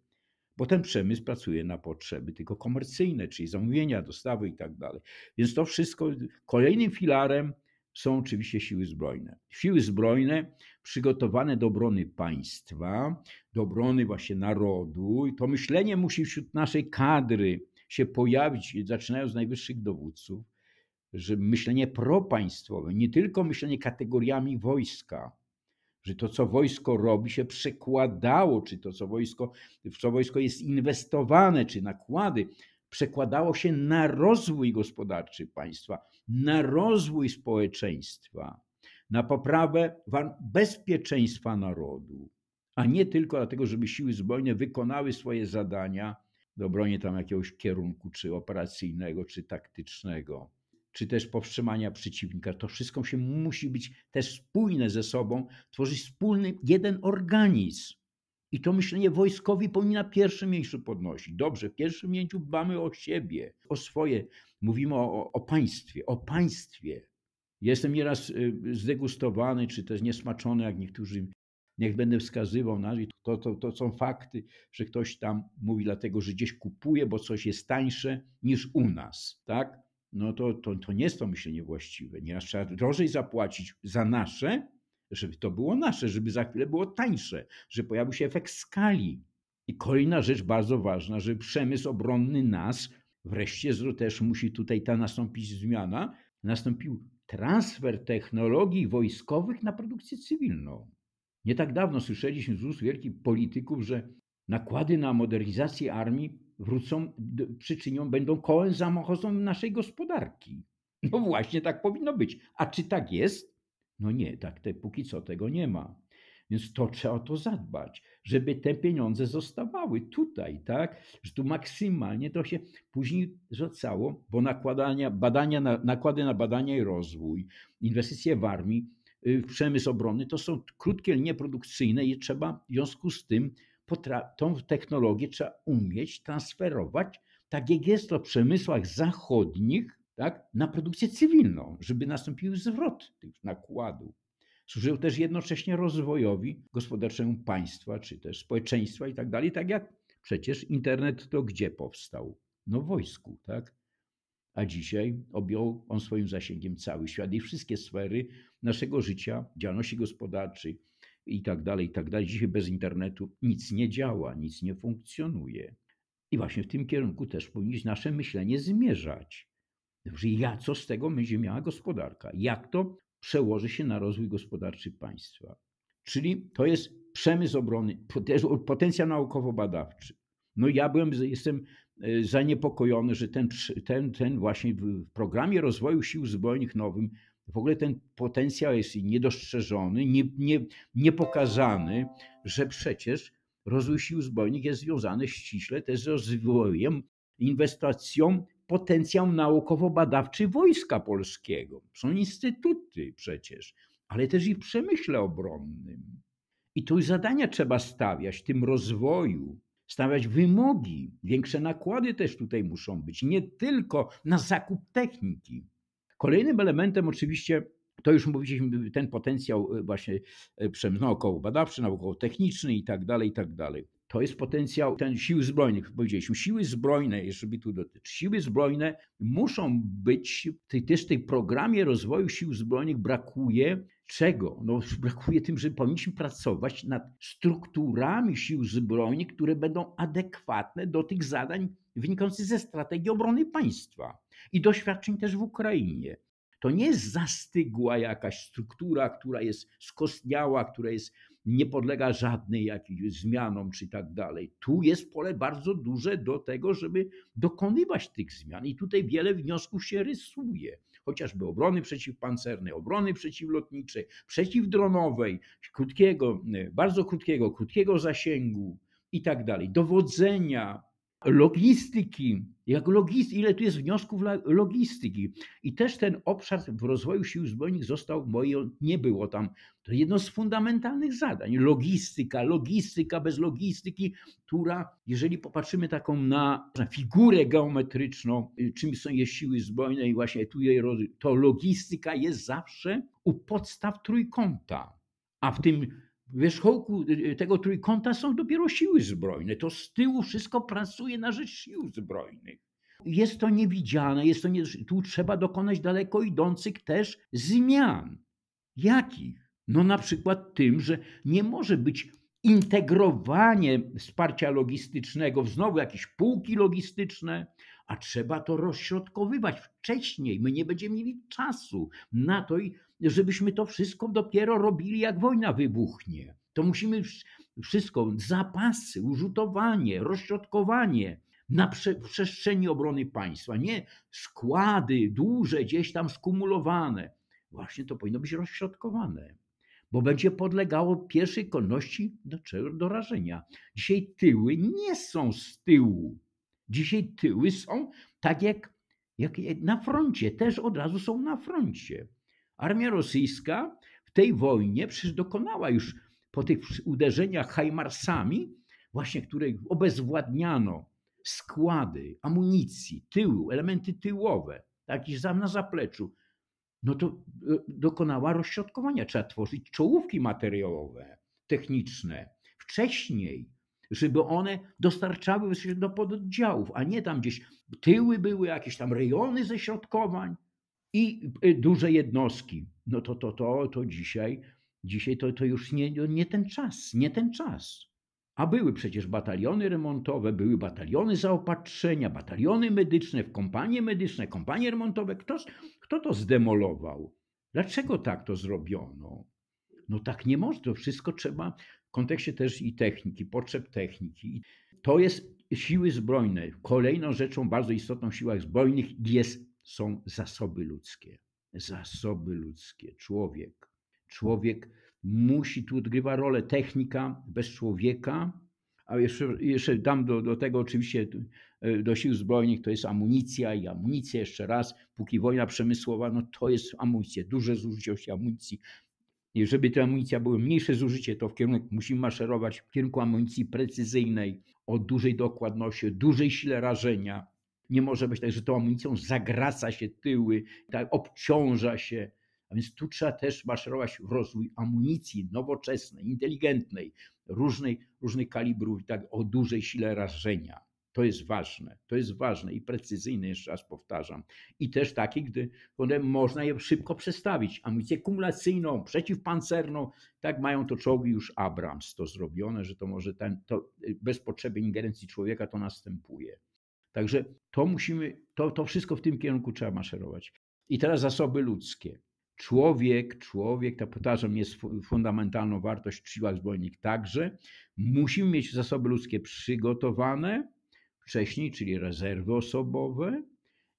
B: Bo ten przemysł pracuje na potrzeby tylko komercyjne, czyli zamówienia, dostawy i tak dalej. Więc to wszystko kolejnym filarem są oczywiście siły zbrojne. Siły zbrojne przygotowane do obrony państwa, do obrony właśnie narodu i to myślenie musi wśród naszej kadry się pojawić, zaczynając z najwyższych dowódców, że myślenie propaństwowe, nie tylko myślenie kategoriami wojska, że to, co wojsko robi, się przekładało, czy to, co wojsko, w co wojsko jest inwestowane, czy nakłady, przekładało się na rozwój gospodarczy państwa, na rozwój społeczeństwa, na poprawę bezpieczeństwa narodu, a nie tylko dlatego, żeby siły zbrojne wykonały swoje zadania do obrony tam jakiegoś kierunku, czy operacyjnego, czy taktycznego, czy też powstrzymania przeciwnika. To wszystko się musi być też spójne ze sobą, tworzyć wspólny jeden organizm. I to myślenie wojskowi powinni na pierwszym miejscu podnosić. Dobrze, w pierwszym miejscu dbamy o siebie, o swoje. Mówimy o, o państwie, o państwie. Jestem nieraz y, zdegustowany, czy też niesmaczony, jak niektórzy niech będę wskazywał na to, to, to są fakty, że ktoś tam mówi dlatego, że gdzieś kupuje, bo coś jest tańsze niż u nas, tak? No to, to, to nie jest to myślenie właściwe. Nieraz trzeba drożej zapłacić za nasze, żeby to było nasze, żeby za chwilę było tańsze, żeby pojawił się efekt skali. I kolejna rzecz bardzo ważna, że przemysł obronny nas, wreszcie też musi tutaj ta nastąpić zmiana, nastąpił transfer technologii wojskowych na produkcję cywilną. Nie tak dawno słyszeliśmy z ust wielkich polityków, że nakłady na modernizację armii wrócą, przyczynią, będą kołem zamachowym naszej gospodarki. No właśnie tak powinno być. A czy tak jest? No nie, tak te, póki co tego nie ma. Więc to trzeba o to zadbać, żeby te pieniądze zostawały tutaj, tak? Że tu maksymalnie to się później rzucało, bo nakładania, badania na, nakłady na badania i rozwój, inwestycje w armii, Y, przemysł obrony, to są krótkie linie produkcyjne i trzeba w związku z tym tą technologię trzeba umieć transferować, tak jak jest to w przemysłach zachodnich, tak, na produkcję cywilną, żeby nastąpił zwrot tych nakładów. Służył też jednocześnie rozwojowi gospodarczemu państwa, czy też społeczeństwa i tak dalej, tak jak przecież internet to gdzie powstał? No wojsku, tak? a dzisiaj objął on swoim zasięgiem cały świat i wszystkie sfery naszego życia, działalności gospodarczej i tak dalej, i tak dalej. Dzisiaj bez internetu nic nie działa, nic nie funkcjonuje. I właśnie w tym kierunku też powinniśmy nasze myślenie zmierzać. Dobrze, ja, co z tego będzie miała gospodarka? Jak to przełoży się na rozwój gospodarczy państwa? Czyli to jest przemysł obrony, potencjał naukowo-badawczy. No ja byłem, jestem E, zaniepokojony, że ten, ten, ten właśnie w programie rozwoju sił zbrojnych nowym w ogóle ten potencjał jest niedostrzeżony, nie, nie, niepokazany, że przecież rozwój sił zbrojnych jest związany ściśle też z rozwojem, inwestycją, potencjał naukowo-badawczy Wojska Polskiego. Są instytuty przecież, ale też i w przemyśle obronnym. I tu zadania trzeba stawiać, tym rozwoju, stawiać wymogi, większe nakłady też tutaj muszą być, nie tylko na zakup techniki. Kolejnym elementem oczywiście to już mówiliśmy, ten potencjał y, właśnie y, przemysł badawczy, naukowo techniczny i tak dalej, i tak dalej. To jest potencjał ten sił zbrojnych, powiedzieliśmy. Siły zbrojne, jeszcze tu dotyczy. Siły zbrojne muszą być, też w tej programie rozwoju sił zbrojnych brakuje czego? No, brakuje tym, że powinniśmy pracować nad strukturami sił zbrojnych, które będą adekwatne do tych zadań wynikających ze strategii obrony państwa i doświadczeń też w Ukrainie. To nie jest zastygła jakaś struktura, która jest skostniała, która jest, nie podlega żadnej jakiejś zmianom czy tak dalej. Tu jest pole bardzo duże do tego, żeby dokonywać tych zmian i tutaj wiele wniosków się rysuje chociażby obrony przeciwpancernej, obrony przeciwlotniczej, przeciwdronowej, krótkiego, y, bardzo krótkiego, krótkiego zasięgu i tak dalej, dowodzenia logistyki, jak logist, ile tu jest wniosków logistyki. I też ten obszar w rozwoju sił zbrojnych został, moje nie było tam. To jedno z fundamentalnych zadań. Logistyka, logistyka bez logistyki, która, jeżeli popatrzymy taką na, na figurę geometryczną, y, czym są je siły zbrojne i właśnie tu jej, to logistyka jest zawsze u podstaw trójkąta. A w tym wierzchołku y, y, tego trójkąta są dopiero siły zbrojne. To z tyłu wszystko pracuje na rzecz sił zbrojnych. Jest to niewidziane, jest to nie... tu trzeba dokonać daleko idących też zmian. Jakich? No na przykład tym, że nie może być integrowanie wsparcia logistycznego w znowu jakieś półki logistyczne, a trzeba to rozśrodkowywać wcześniej. My nie będziemy mieli czasu na to i żebyśmy to wszystko dopiero robili, jak wojna wybuchnie. To musimy wszystko, zapasy, użytowanie, rozśrodkowanie na prze, przestrzeni obrony państwa, nie składy duże gdzieś tam skumulowane. Właśnie to powinno być rozśrodkowane, bo będzie podlegało pierwszej kolejności do, do rażenia. Dzisiaj tyły nie są z tyłu. Dzisiaj tyły są tak jak, jak na froncie, też od razu są na froncie. Armia rosyjska w tej wojnie przecież dokonała już po tych uderzeniach Hajmarsami, właśnie której obezwładniano składy, amunicji, tyłu, elementy tyłowe, tak iż na zapleczu, no to e, dokonała rozśrodkowania. Trzeba tworzyć czołówki materiałowe, techniczne wcześniej, żeby one dostarczały do pododdziałów, a nie tam gdzieś tyły były, jakieś tam rejony ze i y, duże jednostki. No to, to, to, to dzisiaj, dzisiaj to, to już nie, nie ten czas, nie ten czas. A były przecież bataliony remontowe, były bataliony zaopatrzenia, bataliony medyczne, w kompanie medyczne, kompanie remontowe. Kto, kto to zdemolował? Dlaczego tak to zrobiono? No tak nie można, to wszystko trzeba w kontekście też i techniki, potrzeb techniki. To jest siły zbrojne. Kolejną rzeczą bardzo istotną w siłach zbrojnych jest są zasoby ludzkie. Zasoby ludzkie, człowiek. Mhm. Człowiek musi tu odgrywa rolę technika bez człowieka. A jeszcze, jeszcze dam do, do tego oczywiście e, do sił zbrojnych, to jest amunicja i amunicja jeszcze raz, póki wojna przemysłowa, no to jest amunicja, duże zużycie amunicji, i żeby ta amunicja była mniejsze zużycie, to w kierunku musimy maszerować w kierunku amunicji precyzyjnej o dużej dokładności, dużej sile rażenia, nie może być tak, że tą amunicją zagraca się tyły, tak obciąża się. A więc tu trzeba też maszerować w rozwój amunicji nowoczesnej, inteligentnej, różnej, różnych kalibrów, tak o dużej sile rażenia. To jest ważne, to jest ważne i precyzyjne, jeszcze raz powtarzam. I też takie, gdy one można je szybko przestawić. Amunicję kumulacyjną, przeciwpancerną, tak mają to czołgi już Abrams to zrobione, że to może ten, to y, bez potrzeby ingerencji człowieka to następuje. Także to musimy, to, to wszystko w tym kierunku trzeba maszerować. I teraz zasoby ludzkie. Człowiek, człowiek, to powtarzam, jest fundamentalną wartość w siłach zbrojnych także. Musimy mieć zasoby ludzkie przygotowane wcześniej, czyli rezerwy osobowe.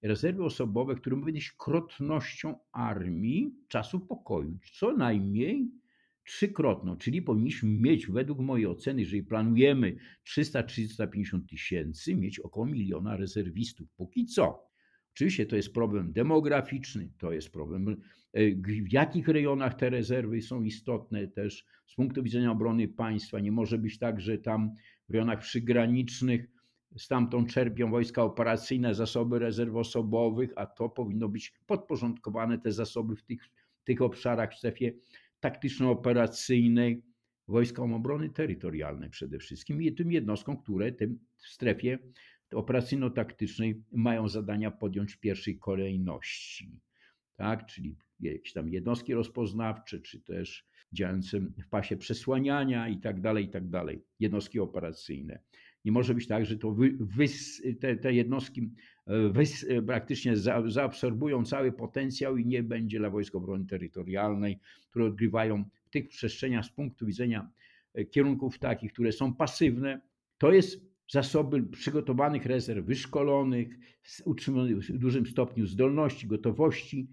B: Rezerwy osobowe, które powinny być krotnością armii czasu pokoju. Co najmniej trzykrotną, czyli powinniśmy mieć, według mojej oceny, jeżeli planujemy 300-350 tysięcy, mieć około miliona rezerwistów. Póki co. Oczywiście to jest problem demograficzny, to jest problem, e, w jakich rejonach te rezerwy są istotne też z punktu widzenia obrony państwa. Nie może być tak, że tam w rejonach przygranicznych stamtąd czerpią wojska operacyjne zasoby rezerw osobowych, a to powinno być podporządkowane, te zasoby w tych, tych obszarach w strefie taktyczno-operacyjnej, wojskom obrony terytorialnej przede wszystkim i tym jednostkom, które tym w strefie operacyjno-taktycznej mają zadania podjąć w pierwszej kolejności. Tak, czyli jakieś tam jednostki rozpoznawcze, czy też działające w pasie przesłaniania i tak dalej, i tak dalej, jednostki operacyjne. Nie może być tak, że to wy, te, te, jednostki e, e, praktycznie za, zaabsorbują cały potencjał i nie będzie dla Wojsk Obrony Terytorialnej, które odgrywają w tych przestrzeniach z punktu widzenia e, kierunków takich, które są pasywne. To jest zasoby przygotowanych rezerw, wyszkolonych, utrzymanych w dużym stopniu zdolności, gotowości,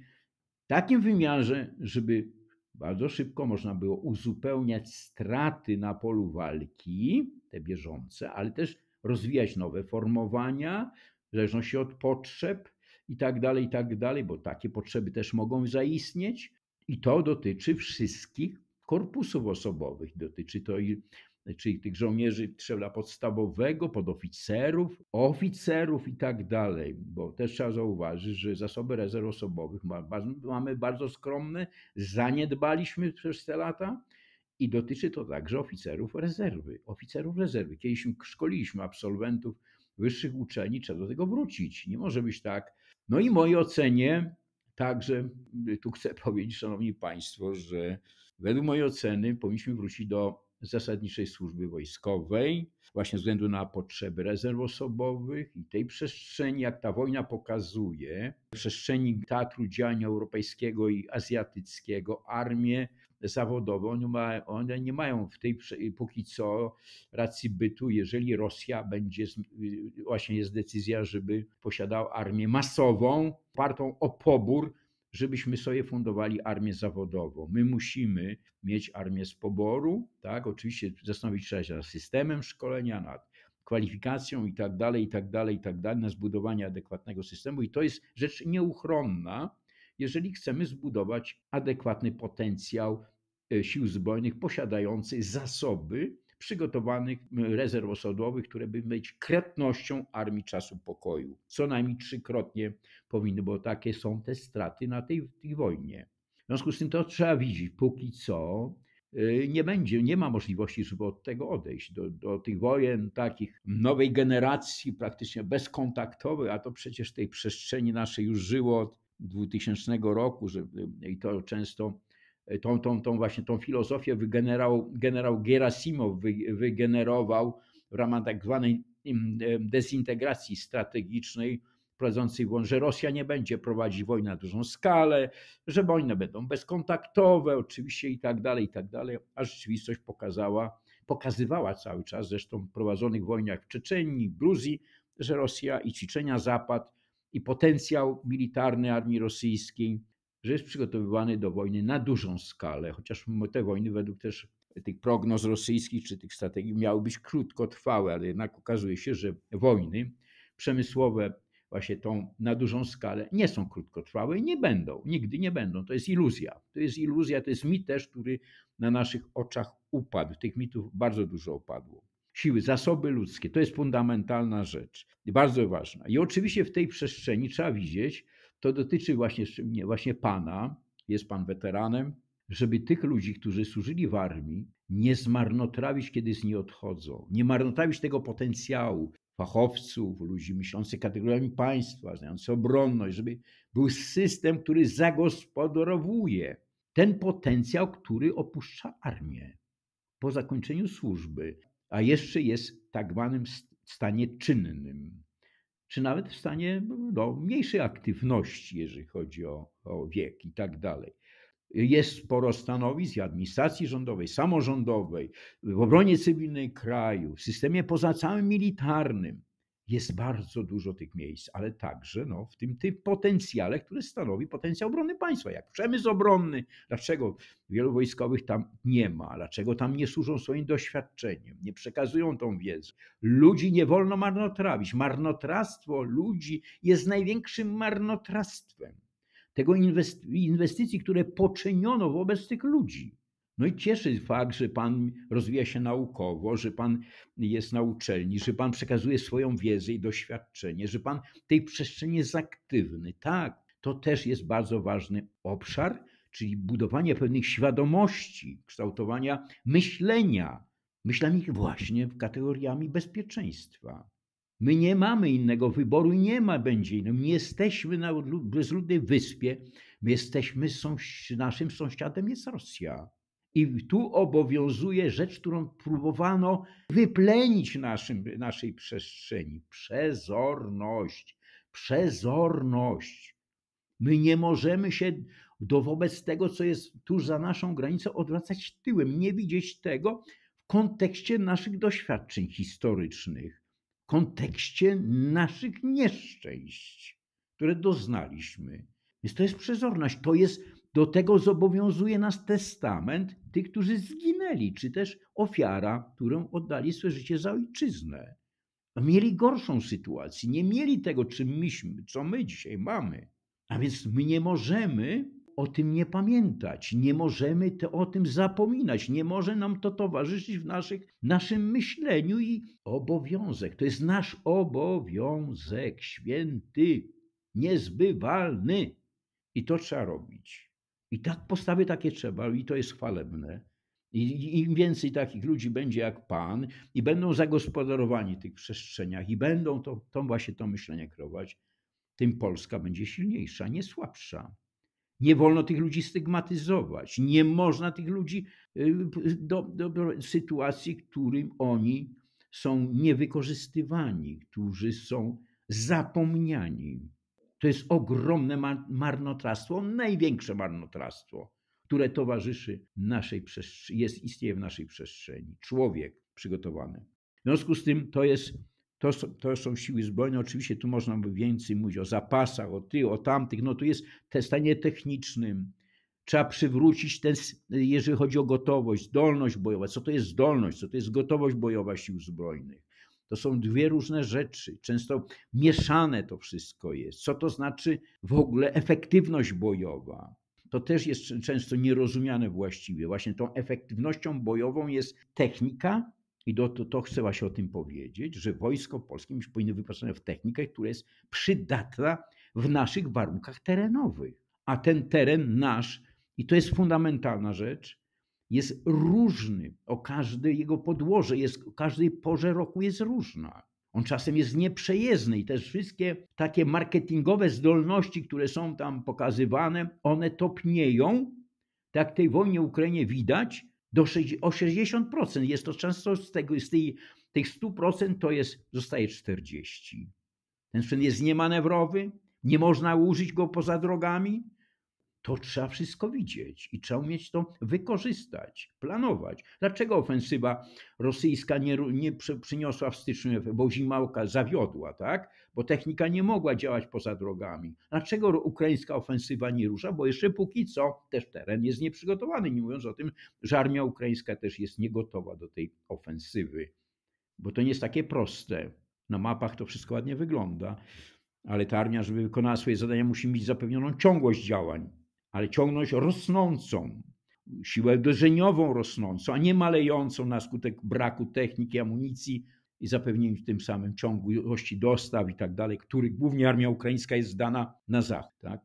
B: w takim wymiarze, żeby bardzo szybko można było uzupełniać straty na polu walki te bieżące, ale też rozwijać nowe formowania w zależności od potrzeb i tak dalej, i tak dalej, bo takie potrzeby też mogą zaistnieć i to dotyczy wszystkich korpusów osobowych. Dotyczy to i czyli tych żołnierzy trzeba podstawowego, podoficerów, oficerów i tak dalej, bo też trzeba zauważyć, że zasoby rezerw osobowych mamy bardzo skromne, zaniedbaliśmy przez te lata i dotyczy to także oficerów rezerwy. Oficerów rezerwy. Kiedyś szkoliliśmy absolwentów wyższych uczelni, trzeba do tego wrócić. Nie może być tak. No i mojej ocenie także tu chcę powiedzieć, Szanowni Państwo, że według mojej oceny powinniśmy wrócić do zasadniczej służby wojskowej, właśnie ze względu na potrzeby rezerw osobowych i tej przestrzeni, jak ta wojna pokazuje, przestrzeni teatru działania europejskiego i azjatyckiego, armię zawodowo, one, ma, one nie mają w tej póki co racji bytu, jeżeli Rosja będzie, y, właśnie jest decyzja, żeby posiadała armię masową, opartą o pobór, żebyśmy sobie fundowali armię zawodową. My musimy mieć armię z poboru, tak? Oczywiście zastanowić trzeba się nad systemem szkolenia, nad kwalifikacją i tak dalej, i tak dalej, i tak dalej, na zbudowanie adekwatnego systemu i to jest rzecz nieuchronna, jeżeli chcemy zbudować adekwatny potencjał e, sił zbrojnych posiadający zasoby przygotowanych rezerw osodłowych, które by być kretnością armii czasu pokoju. Co najmniej trzykrotnie powinny, bo takie są te straty na tej, tej wojnie. W związku z tym to trzeba widzieć. Póki co e, nie będzie, nie ma możliwości, żeby od tego odejść, do, do tych wojen takich nowej generacji, praktycznie bezkontaktowych, a to przecież tej przestrzeni naszej już żyło od 2000 roku, że, y, i to często y, tą, tą, tą właśnie tą filozofię wygenerał, generał Gerasimow wy, wygenerował w ramach tak zwanej mm, dezintegracji strategicznej prowadzącej w że Rosja nie będzie prowadzić wojny na dużą skalę, że wojny będą bezkontaktowe oczywiście i tak dalej, i tak dalej, a rzeczywistość pokazała, pokazywała cały czas, zresztą w prowadzonych wojnach w Czeczeniu, w Gruzji, że Rosja i ćwiczenia Zapad i potencjał militarny armii rosyjskiej, że jest przygotowywany do wojny na dużą skalę, chociaż te wojny według też tych prognoz rosyjskich czy tych strategii miały być krótkotrwałe, ale jednak okazuje się, że wojny przemysłowe właśnie tą na dużą skalę nie są krótkotrwałe i nie będą, nigdy nie będą. To jest iluzja. To jest iluzja, to jest mit też, który na naszych oczach upadł. Tych mitów bardzo dużo upadło siły, zasoby ludzkie. To jest fundamentalna rzecz, bardzo ważna. I oczywiście w tej przestrzeni trzeba widzieć, to dotyczy właśnie, właśnie Pana, jest Pan weteranem, żeby tych ludzi, którzy służyli w armii, nie zmarnotrawić, kiedy z niej odchodzą, nie marnotrawić tego potencjału fachowców, ludzi myślących kategoriami państwa, znających obronność, żeby był system, który zagospodarowuje ten potencjał, który opuszcza armię po zakończeniu służby a jeszcze jest tak zwanym stanie czynnym, czy nawet w stanie no, mniejszej aktywności, jeżeli chodzi o, o wiek i tak dalej. Jest sporo stanowisk administracji rządowej, samorządowej, w obronie cywilnej kraju, w systemie poza całym militarnym jest bardzo dużo tych miejsc, ale także no, w tym, tym potencjale, który stanowi potencjał obrony państwa, jak przemysł obronny. Dlaczego wielu wojskowych tam nie ma? Dlaczego tam nie służą swoim doświadczeniem? Nie przekazują tą wiedzę. Ludzi nie wolno marnotrawić. Marnotrawstwo ludzi jest największym marnotrawstwem tego inwestycji, które poczyniono wobec tych ludzi. No i cieszy fakt, że pan rozwija się naukowo, że pan jest na uczelni, że pan przekazuje swoją wiedzę i doświadczenie, że pan w tej przestrzeni jest aktywny. Tak, to też jest bardzo ważny obszar, czyli budowanie pewnych świadomości, kształtowania myślenia, myślami właśnie w kategoriami bezpieczeństwa. My nie mamy innego wyboru i nie ma będzie innego. My jesteśmy na bezludnej wyspie, my jesteśmy, sąs naszym sąsiadem jest Rosja. I tu obowiązuje rzecz, którą próbowano wyplenić naszym, naszej przestrzeni przezorność. Przezorność. My nie możemy się do wobec tego, co jest tuż za naszą granicą, odwracać tyłem, nie widzieć tego w kontekście naszych doświadczeń historycznych, w kontekście naszych nieszczęść, które doznaliśmy. Więc to jest przezorność, to jest do tego zobowiązuje nas testament tych, którzy zginęli, czy też ofiara, którą oddali swoje życie za ojczyznę. No, mieli gorszą sytuację, nie mieli tego, czym myśmy, co my dzisiaj mamy. A więc my nie możemy o tym nie pamiętać, nie możemy te, o tym zapominać, nie może nam to towarzyszyć w naszych, naszym myśleniu i obowiązek. To jest nasz obowiązek święty, niezbywalny. I to trzeba robić. I tak postawy takie trzeba, i to jest chwalebne. I im więcej takich ludzi będzie jak Pan, i będą zagospodarowani w tych przestrzeniach, i będą to, to właśnie to myślenie kreować, tym Polska będzie silniejsza, nie słabsza. Nie wolno tych ludzi stygmatyzować. Nie można tych ludzi y, do, do, do sytuacji, w którym oni są niewykorzystywani, którzy są zapomniani. To jest ogromne marnotrawstwo, największe marnotrawstwo, które towarzyszy naszej przestrzeni, jest, istnieje w naszej przestrzeni. Człowiek przygotowany. W związku z tym to jest to są, to są, siły zbrojne. Oczywiście tu można by więcej mówić o zapasach, o tym, o tamtych. No tu jest te stanie technicznym. Trzeba przywrócić ten, jeżeli chodzi o gotowość, zdolność bojowa. Co to jest zdolność? Co to jest gotowość bojowa sił zbrojnych? To są dwie różne rzeczy. Często mieszane to wszystko jest. Co to znaczy w ogóle efektywność bojowa? To też jest często nierozumiane właściwie. Właśnie tą efektywnością bojową jest technika, i do, to, to chcę właśnie o tym powiedzieć, że wojsko polskie już powinno wyposażone w technikę, która jest przydatna w naszych warunkach terenowych. A ten teren nasz, i to jest fundamentalna rzecz, jest różny, o każde jego podłoże, jest, o każdej porze roku jest różna. On czasem jest nieprzejezdny i też wszystkie takie marketingowe zdolności, które są tam pokazywane, one topnieją, tak tej wojnie Ukrainie widać, do 60, o 60%. Jest to często z, tego, z tej, tych 100% to jest, zostaje 40%. Ten sprzęt jest niemanewrowy, nie można użyć go poza drogami, to trzeba wszystko widzieć i trzeba umieć to wykorzystać, planować. Dlaczego ofensywa rosyjska nie, nie przyniosła w styczniu, bo Zimałka zawiodła, tak? Bo technika nie mogła działać poza drogami. Dlaczego ukraińska ofensywa nie rusza? Bo jeszcze póki co też teren jest nieprzygotowany, nie mówiąc o tym, że armia ukraińska też jest niegotowa do tej ofensywy. Bo to nie jest takie proste. Na mapach to wszystko ładnie wygląda, ale ta armia, żeby wykonała swoje zadania, musi mieć zapewnioną ciągłość działań ale ciągnąć rosnącą, siłę uderzeniową rosnącą, a nie malejącą na skutek braku techniki, amunicji i zapewnieniu w tym samym ciągłości dostaw i tak dalej, których głównie armia ukraińska jest zdana na zachód. Tak?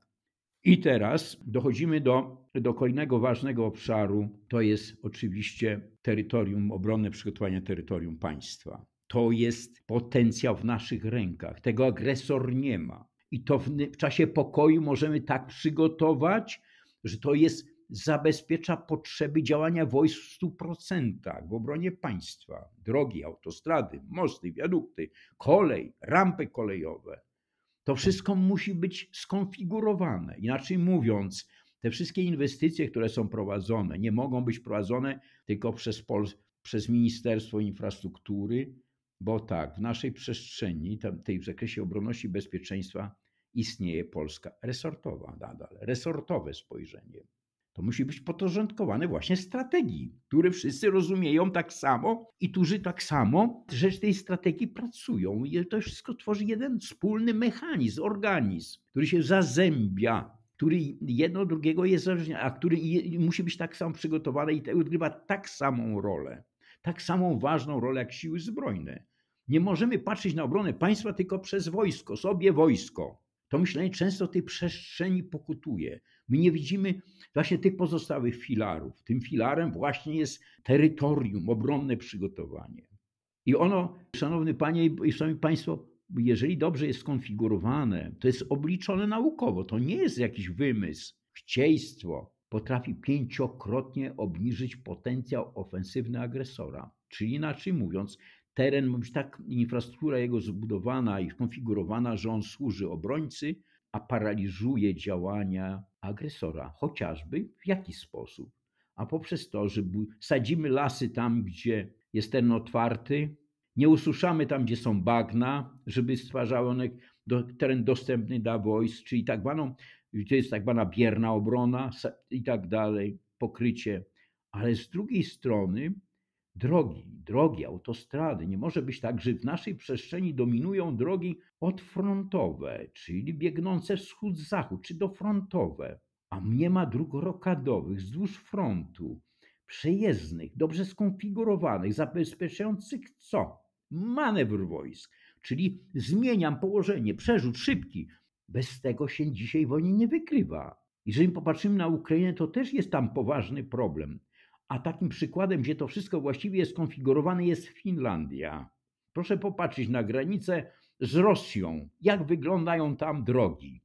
B: I teraz dochodzimy do, do kolejnego ważnego obszaru, to jest oczywiście terytorium, obronne przygotowanie terytorium państwa. To jest potencjał w naszych rękach. Tego agresor nie ma i to w, w czasie pokoju możemy tak przygotować, że to jest zabezpiecza potrzeby działania wojsk w 100% w obronie państwa. Drogi, autostrady, mosty, wiadukty, kolej, rampy kolejowe. To wszystko musi być skonfigurowane. Inaczej mówiąc, te wszystkie inwestycje, które są prowadzone, nie mogą być prowadzone tylko przez, Pol przez Ministerstwo Infrastruktury, bo tak, w naszej przestrzeni, tam, tej w zakresie obronności i bezpieczeństwa, istnieje Polska resortowa nadal, resortowe spojrzenie. To musi być podporządkowane właśnie strategii, które wszyscy rozumieją tak samo i którzy tak samo rzecz tej strategii pracują. I to wszystko tworzy jeden wspólny mechanizm, organizm, który się zazębia, który jedno drugiego jest zależny, a który musi być tak samo przygotowany i odgrywa tak samą rolę, tak samą ważną rolę jak siły zbrojne. Nie możemy patrzeć na obronę państwa tylko przez wojsko, sobie wojsko. To myślenie często tej przestrzeni pokutuje. My nie widzimy właśnie tych pozostałych filarów. Tym filarem właśnie jest terytorium, obronne przygotowanie. I ono, szanowny panie i szanowni państwo, jeżeli dobrze jest skonfigurowane, to jest obliczone naukowo. To nie jest jakiś wymysł, chciejstwo. Potrafi pięciokrotnie obniżyć potencjał ofensywny agresora. Czyli inaczej mówiąc, teren, ma być tak infrastruktura jego zbudowana i skonfigurowana, że on służy obrońcy, a paraliżuje działania agresora, chociażby w jaki sposób. A poprzez to, że sadzimy lasy tam, gdzie jest ten otwarty, nie ususzamy tam, gdzie są bagna, żeby stwarzały one do, teren dostępny dla wojsk, czyli tak zwaną, to jest tak zwana bierna obrona i tak dalej, pokrycie. Ale z drugiej strony drogi, drogi, autostrady. Nie może być tak, że w naszej przestrzeni dominują drogi odfrontowe, czyli biegnące wschód-zachód, czy dofrontowe, a nie ma dróg rokadowych wzdłuż frontu, przejezdnych, dobrze skonfigurowanych, zabezpieczających co? Manewr wojsk, czyli zmieniam położenie, przerzut szybki. Bez tego się dzisiaj wojny nie wykrywa. Jeżeli popatrzymy na Ukrainę, to też jest tam poważny problem a takim przykładem, gdzie to wszystko właściwie jest skonfigurowane, jest Finlandia. Proszę popatrzeć na granicę z Rosją, jak wyglądają tam drogi.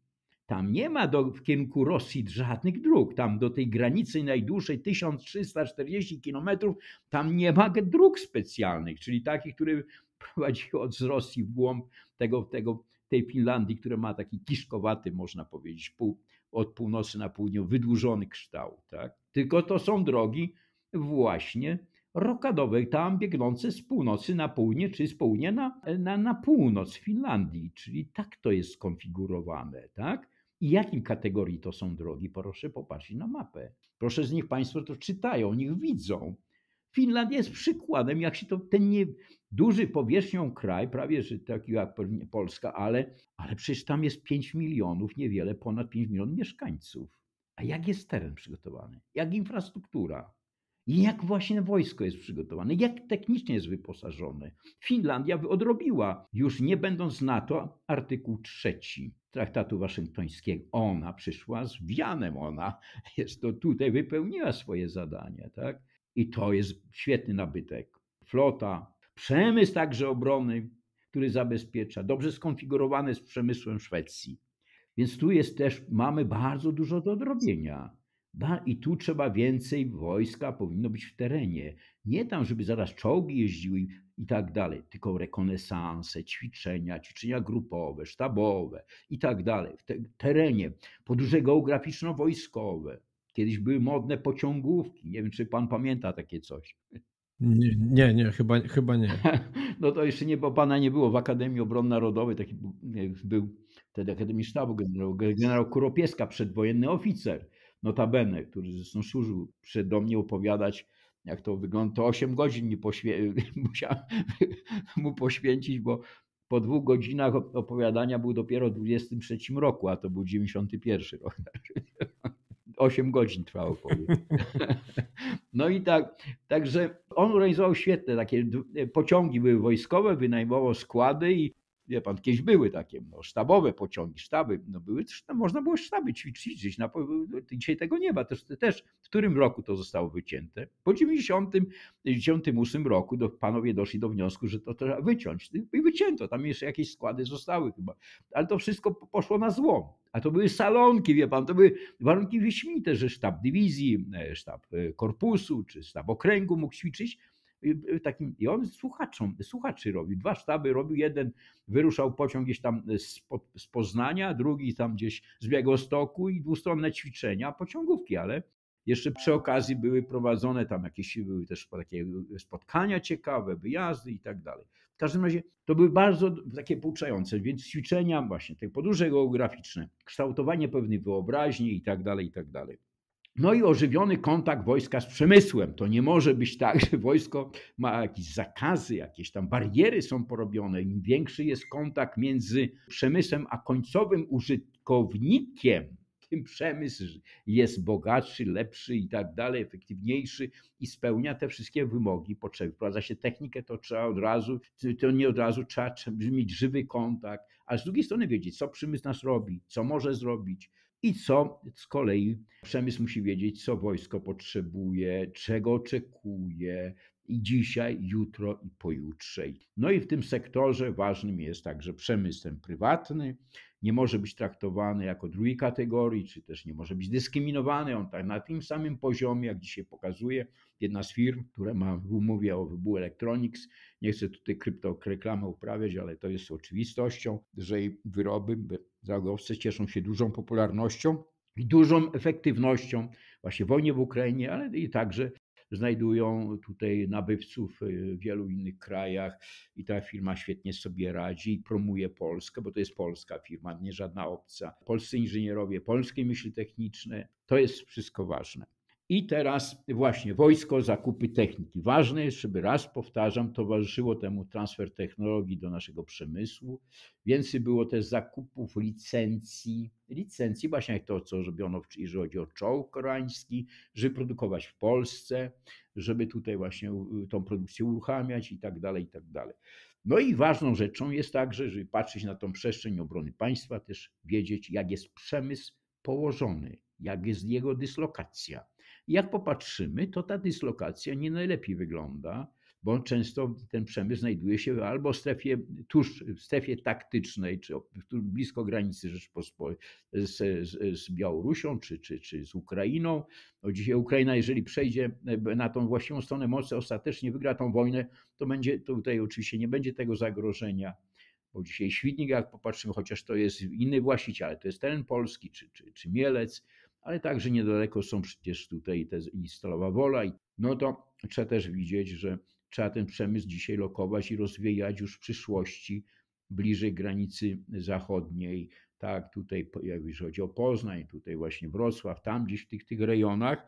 B: Tam nie ma do, w kierunku Rosji żadnych dróg. Tam do tej granicy najdłuższej 1340 km, tam nie ma dróg specjalnych, czyli takich, które prowadziły od z Rosji w głąb tego, tego, tej Finlandii, która ma taki kiszkowaty, można powiedzieć, pół, od północy na południe wydłużony kształt. Tak? Tylko to są drogi właśnie rokadowe, tam biegnące z północy na południe, czy z południa na, na, na północ Finlandii. Czyli tak to jest skonfigurowane, tak? I jakim kategorii to są drogi? Proszę popatrzeć na mapę. Proszę z nich Państwo to czytają, niech widzą. Finlandia jest przykładem, jak się to ten nie, duży powierzchnią kraj, prawie że taki jak Polska, ale, ale przecież tam jest 5 milionów, niewiele ponad 5 milionów mieszkańców. A jak jest teren przygotowany? Jak infrastruktura? I jak właśnie wojsko jest przygotowane, jak technicznie jest wyposażone. Finlandia odrobiła, już nie będąc NATO, artykuł trzeci traktatu waszyngtońskiego. Ona przyszła z wianem, ona jest to tutaj, wypełniła swoje zadanie. Tak? I to jest świetny nabytek. Flota, przemysł także obrony, który zabezpiecza, dobrze skonfigurowany z przemysłem Szwecji. Więc tu jest też, mamy bardzo dużo do odrobienia. Ba, i tu trzeba więcej wojska powinno być w terenie. Nie tam, żeby zaraz czołgi jeździły i tak dalej, tylko rekonesanse, ćwiczenia, ćwiczenia grupowe, sztabowe i tak dalej. W te, terenie, podróże geograficzno-wojskowe. Kiedyś były modne pociągówki. Nie wiem, czy pan pamięta takie coś.
A: Nie, nie, nie chyba, chyba nie.
B: No to jeszcze nie, bo pana nie było w Akademii Obrony Narodowej, taki był, był wtedy Akademii Sztabu Generał, generał Kuropieska, przedwojenny oficer notabene, który zresztą służył do mnie opowiadać, jak to wygląda, to 8 godzin poświę... musiałem mu poświęcić, bo po dwóch godzinach opowiadania był dopiero w 23 roku, a to był 91 rok. 8 godzin trwało powiem. No i tak, także on organizował świetne takie e, pociągi były wojskowe, wynajmował składy i wie pan, kiedyś były takie no, sztabowe pociągi, sztaby, no były, no, można było sztaby ćwiczyć, na, no, dzisiaj tego nie ma, też, też w którym roku to zostało wycięte? Po 98 roku do, panowie doszli do wniosku, że to trzeba wyciąć no i wycięto, tam jeszcze jakieś składy zostały chyba, ale to wszystko poszło na złom. A to były salonki, wie pan, to były warunki wyśmite, że sztab dywizji, e, sztab e, korpusu czy sztab okręgu mógł ćwiczyć, Y, y, takim, i on słuchaczom, słuchaczy robił, dwa sztaby robił, jeden wyruszał pociąg gdzieś tam y, z, z Poznania, drugi tam gdzieś z Białegostoku i dwustronne ćwiczenia, pociągówki, ale jeszcze przy okazji były prowadzone tam jakieś, były też takie spotkania ciekawe, wyjazdy i tak dalej. W każdym razie to były bardzo takie pouczające, więc ćwiczenia właśnie, te podróże geograficzne, kształtowanie pewnej wyobraźni i tak dalej, i tak dalej. No i ożywiony kontakt wojska z przemysłem. To nie może być tak, że wojsko ma jakieś zakazy, jakieś tam bariery są porobione. Im większy jest kontakt między przemysłem a końcowym użytkownikiem, tym przemysł jest bogatszy, lepszy i tak dalej, efektywniejszy i spełnia te wszystkie wymogi, potrzeby. Wprowadza się technikę, to trzeba od razu, to nie od razu trzeba, trzeba mieć żywy kontakt, a z drugiej strony wiedzieć, co przemysł nas robi, co może zrobić, i co z kolei przemysł musi wiedzieć, co wojsko potrzebuje, czego oczekuje, i dzisiaj, jutro i pojutrze. No i w tym sektorze ważnym jest także przemysł ten prywatny. Nie może być traktowany jako drugiej kategorii, czy też nie może być dyskryminowany. On tak na tym samym poziomie, jak dzisiaj pokazuje jedna z firm, która ma w umowie o WBU Electronics. Nie chcę tutaj kryptoreklamę uprawiać, ale to jest oczywistością, że jej wyroby zagowce cieszą się dużą popularnością i dużą efektywnością właśnie w wojnie w Ukrainie, ale i także znajdują tutaj nabywców y, w wielu innych krajach i ta firma świetnie sobie radzi i promuje Polskę, bo to jest polska firma, nie żadna obca. Polscy inżynierowie, polskie myśli techniczne, to jest wszystko ważne. I teraz właśnie wojsko, zakupy techniki. Ważne jest, żeby raz powtarzam, towarzyszyło temu transfer technologii do naszego przemysłu. Więcej było też zakupów licencji, licencji właśnie jak to, co robiono jeżeli chodzi o czołg koreański, żeby produkować w Polsce, żeby tutaj właśnie tą produkcję uruchamiać i tak dalej, i tak dalej. No i ważną rzeczą jest także, żeby patrzeć na tą przestrzeń obrony państwa, też wiedzieć, jak jest przemysł położony, jak jest jego dyslokacja jak popatrzymy, to ta dyslokacja nie najlepiej wygląda, bo często ten przemysł znajduje się albo w strefie, tuż, w strefie taktycznej, czy blisko granicy Rzeczypospolitej z, z, z Białorusią, czy, czy, czy z Ukrainą. No dzisiaj Ukraina, jeżeli przejdzie e, na tą właściwą stronę mocy, ostatecznie wygra tą wojnę, to będzie to tutaj oczywiście nie będzie tego zagrożenia bo dzisiaj Świdnik, jak popatrzymy, chociaż to jest inny właściciel, ale to jest teren polski, czy, czy, czy Mielec, ale także niedaleko są przecież tutaj te i Stalowa Wola. No to trzeba też widzieć, że trzeba ten przemysł dzisiaj lokować i rozwijać już w przyszłości bliżej granicy zachodniej. Tak, tutaj już chodzi o Poznań, tutaj właśnie Wrocław, tam gdzieś w tych, tych rejonach.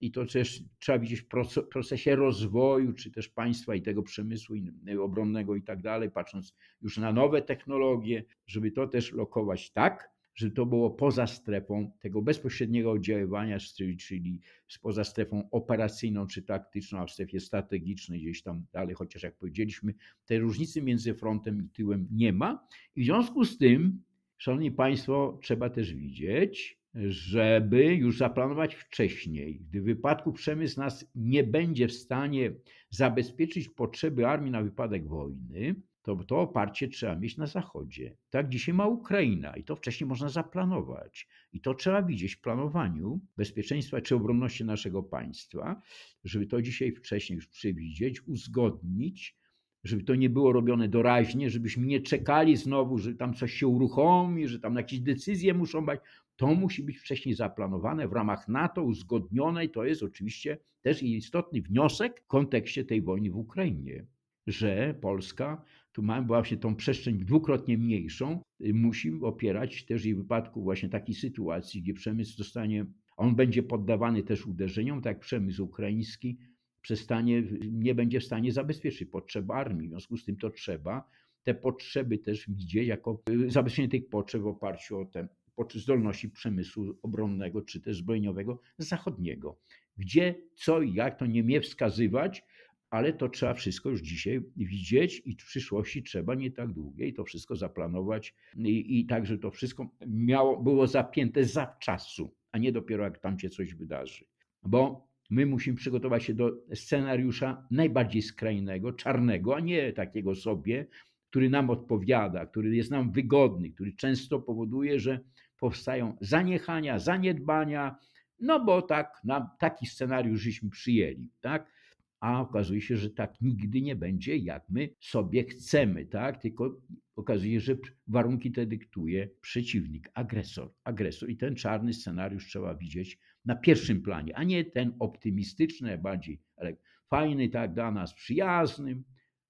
B: I to też trzeba widzieć w procesie rozwoju, czy też państwa i tego przemysłu obronnego i tak dalej, patrząc już na nowe technologie, żeby to też lokować tak, że to było poza strefą tego bezpośredniego oddziaływania, czyli poza strefą operacyjną czy taktyczną, a w strefie strategicznej gdzieś tam dalej, chociaż jak powiedzieliśmy, tej różnicy między frontem i tyłem nie ma. I w związku z tym, szanowni państwo, trzeba też widzieć, żeby już zaplanować wcześniej. Gdy w wypadku przemysł nas nie będzie w stanie zabezpieczyć potrzeby armii na wypadek wojny, to, to oparcie trzeba mieć na Zachodzie. Tak dzisiaj ma Ukraina i to wcześniej można zaplanować. I to trzeba widzieć w planowaniu bezpieczeństwa czy obronności naszego państwa, żeby to dzisiaj wcześniej już przewidzieć, uzgodnić, żeby to nie było robione doraźnie, żebyśmy nie czekali znowu, że tam coś się uruchomi, że tam jakieś decyzje muszą być. To musi być wcześniej zaplanowane w ramach NATO, uzgodnione i to jest oczywiście też istotny wniosek w kontekście tej wojny w Ukrainie, że Polska tu mamy właśnie tą przestrzeń dwukrotnie mniejszą. Y, musi opierać też i w wypadku właśnie takiej sytuacji, gdzie przemysł zostanie, on będzie poddawany też uderzeniom, tak jak przemysł ukraiński przestanie, nie będzie w stanie zabezpieczyć potrzeb armii. W związku z tym to trzeba te potrzeby też widzieć jako y, zabezpieczenie tych potrzeb w oparciu o te zdolności przemysłu obronnego czy też zbrojeniowego zachodniego. Gdzie, co i jak to nie mnie wskazywać, ale to trzeba wszystko już dzisiaj widzieć i w przyszłości trzeba nie tak długiej to wszystko zaplanować i, i tak, żeby to wszystko miało, było zapięte zawczasu, a nie dopiero jak tam się coś wydarzy. Bo my musimy przygotować się do scenariusza najbardziej skrajnego, czarnego, a nie takiego sobie, który nam odpowiada, który jest nam wygodny, który często powoduje, że powstają zaniechania, zaniedbania, no bo tak, taki scenariusz żeśmy przyjęli, tak? a okazuje się, że tak nigdy nie będzie, jak my sobie chcemy, tak? Tylko okazuje, się, że warunki te dyktuje przeciwnik, agresor, agresor. I ten czarny scenariusz trzeba widzieć na pierwszym planie, a nie ten optymistyczny, bardziej ale fajny, tak, dla nas przyjazny,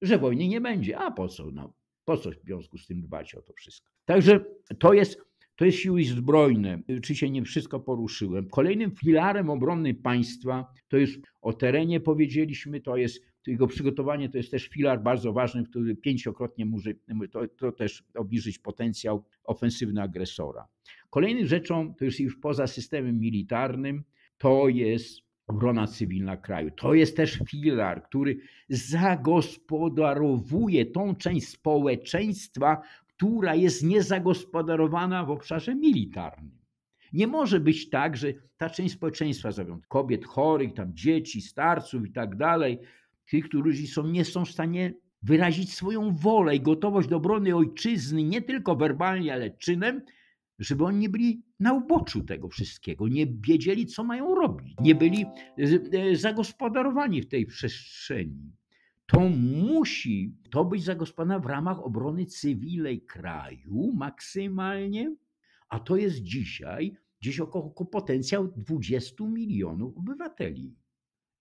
B: że wojny nie będzie. A po co No, po co w związku z tym dbać o to wszystko? Także to jest to jest siły zbrojne. Czy się nie wszystko poruszyłem? Kolejnym filarem obrony państwa to jest o terenie powiedzieliśmy, to jest jego przygotowanie, to jest też filar bardzo ważny, który pięciokrotnie może to, to też obniżyć potencjał ofensywny agresora. Kolejną rzeczą, to jest już poza systemem militarnym, to jest obrona cywilna kraju. To jest też filar, który zagospodarowuje tą część społeczeństwa, która jest niezagospodarowana w obszarze militarnym. Nie może być tak, że ta część społeczeństwa, zawiąd kobiet chorych, tam dzieci, starców i tak dalej, tych, którzy są, nie są w stanie wyrazić swoją wolę i gotowość do obrony ojczyzny, nie tylko werbalnie, ale czynem, żeby oni nie byli na uboczu tego wszystkiego, nie wiedzieli, co mają robić, nie byli e, e, zagospodarowani w tej przestrzeni to musi to być zagospodarowane w ramach obrony cywilnej kraju maksymalnie, a to jest dzisiaj gdzieś około potencjał 20 milionów obywateli.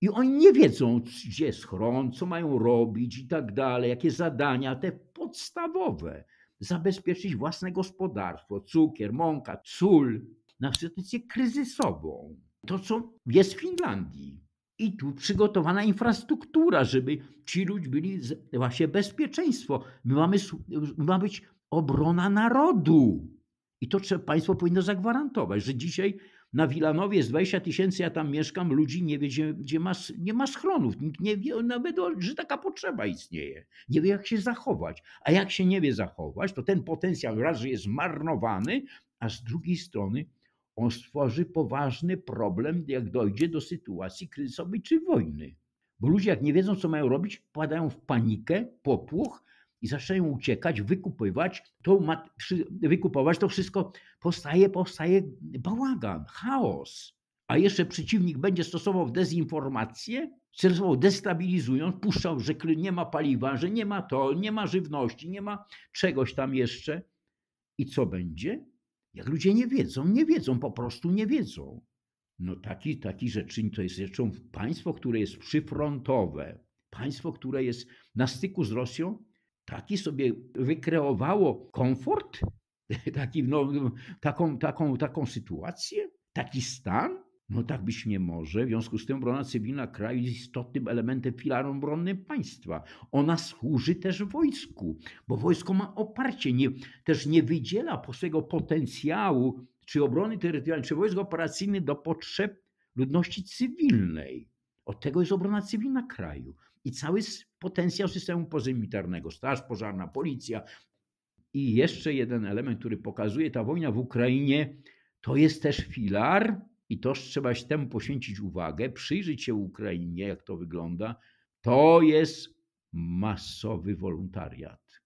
B: I oni nie wiedzą, gdzie schron, co mają robić i tak dalej, jakie zadania, te podstawowe. Zabezpieczyć własne gospodarstwo, cukier, mąka, sól na sytuację kryzysową. To, co jest w Finlandii i tu przygotowana infrastruktura, żeby ci ludzie byli właśnie bezpieczeństwo. My mamy, ma być obrona narodu. I to trzeba, państwo powinno zagwarantować, że dzisiaj na Wilanowie jest 20 tysięcy, ja tam mieszkam, ludzi nie wie, gdzie, gdzie ma, nie ma schronów. Nikt nie wie nawet, że taka potrzeba istnieje. Nie wie, jak się zachować. A jak się nie wie zachować, to ten potencjał raz, że jest marnowany, a z drugiej strony on stworzy poważny problem, jak dojdzie do sytuacji kryzysowej czy wojny. Bo ludzie, jak nie wiedzą, co mają robić, wpadają w panikę, popłoch i zaczynają uciekać, wykupywać to, wykupować to wszystko. Powstaje, powstaje bałagan, chaos. A jeszcze przeciwnik będzie stosował dezinformację, celował destabilizując, puszczał, że nie ma paliwa, że nie ma to, nie ma żywności, nie ma czegoś tam jeszcze. I co będzie? Jak ludzie nie wiedzą, nie wiedzą, po prostu nie wiedzą. No taki, taki rzeczyn to jest rzeczą państwo, które jest przyfrontowe, państwo, które jest na styku z Rosją, taki sobie wykreowało komfort, taki, no, taką, taką, taką sytuację, taki stan, no tak być nie może. W związku z tym obrona cywilna kraju jest istotnym elementem filarą obronnym państwa. Ona służy też wojsku, bo wojsko ma oparcie, nie, też nie wydziela swojego potencjału czy obrony terytorialnej, czy wojsk operacyjnych do potrzeb ludności cywilnej. Od tego jest obrona cywilna kraju i cały potencjał systemu pozymitarnego straż pożarna, policja. I jeszcze jeden element, który pokazuje ta wojna w Ukrainie, to jest też filar i toż trzeba się temu poświęcić uwagę, przyjrzeć się Ukrainie, jak to wygląda, to jest masowy wolontariat.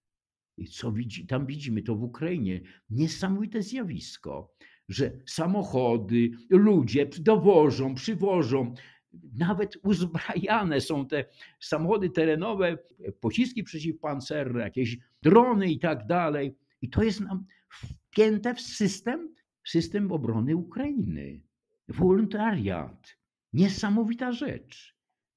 B: I co widzi, tam widzimy to w Ukrainie? Niesamowite zjawisko, że samochody, ludzie dowożą, przywożą, nawet uzbrajane są te samochody terenowe, pociski przeciwpancerne, jakieś drony i tak dalej. I to jest nam wpięte w system, system obrony Ukrainy wolontariat. Niesamowita rzecz.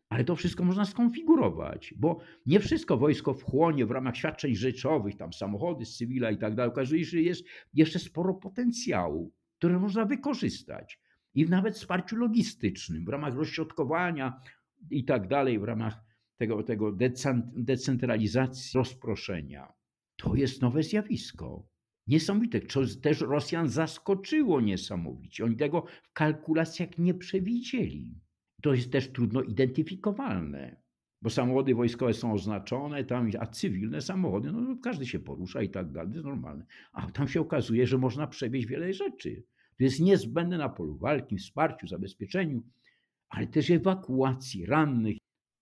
B: Ale to wszystko można skonfigurować, bo nie wszystko wojsko wchłonie w ramach świadczeń rzeczowych, tam samochody z cywila i tak dalej. Okazuje się, że jest jeszcze sporo potencjału, który można wykorzystać i nawet w wsparciu logistycznym, w ramach rozśrodkowania i tak dalej, w ramach tego, tego decentralizacji, rozproszenia. To jest nowe zjawisko. Niesamowite, co też Rosjan zaskoczyło niesamowicie. Oni tego w kalkulacjach nie przewidzieli. To jest też trudno identyfikowalne, bo samochody wojskowe są oznaczone, tam, a cywilne samochody, no każdy się porusza i tak dalej, to jest normalne. A tam się okazuje, że można przewieźć wiele rzeczy. To jest niezbędne na polu walki, wsparciu, zabezpieczeniu, ale też ewakuacji rannych.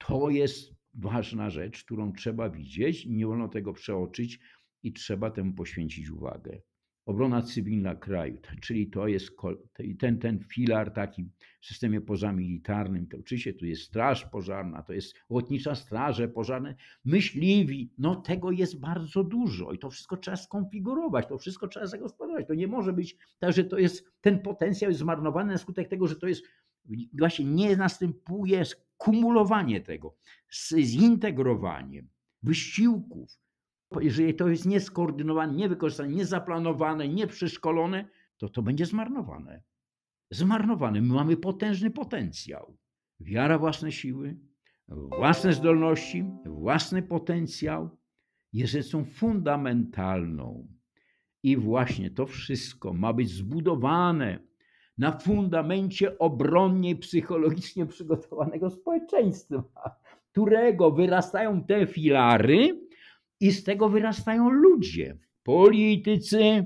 B: To jest ważna rzecz, którą trzeba widzieć i nie wolno tego przeoczyć i trzeba temu poświęcić uwagę. Obrona cywilna kraju, czyli to jest ten, ten filar taki w systemie pozamilitarnym, to oczywiście tu jest straż pożarna, to jest ochotnicza straże pożarne, myśliwi, no tego jest bardzo dużo i to wszystko trzeba skonfigurować, to wszystko trzeba zagospodarować, to nie może być tak, że to jest, ten potencjał jest zmarnowany na skutek tego, że to jest, właśnie nie następuje kumulowanie tego, zintegrowanie wysiłków, jeżeli to jest nieskoordynowane, niewykorzystane, niezaplanowane, nieprzyszkolone, to to będzie zmarnowane. Zmarnowane. My mamy potężny potencjał. Wiara własne siły, własne zdolności, własny potencjał jest rzeczą fundamentalną. I właśnie to wszystko ma być zbudowane na fundamencie obronnie psychologicznie przygotowanego społeczeństwa, którego wyrastają te filary, i z tego wyrastają ludzie, politycy,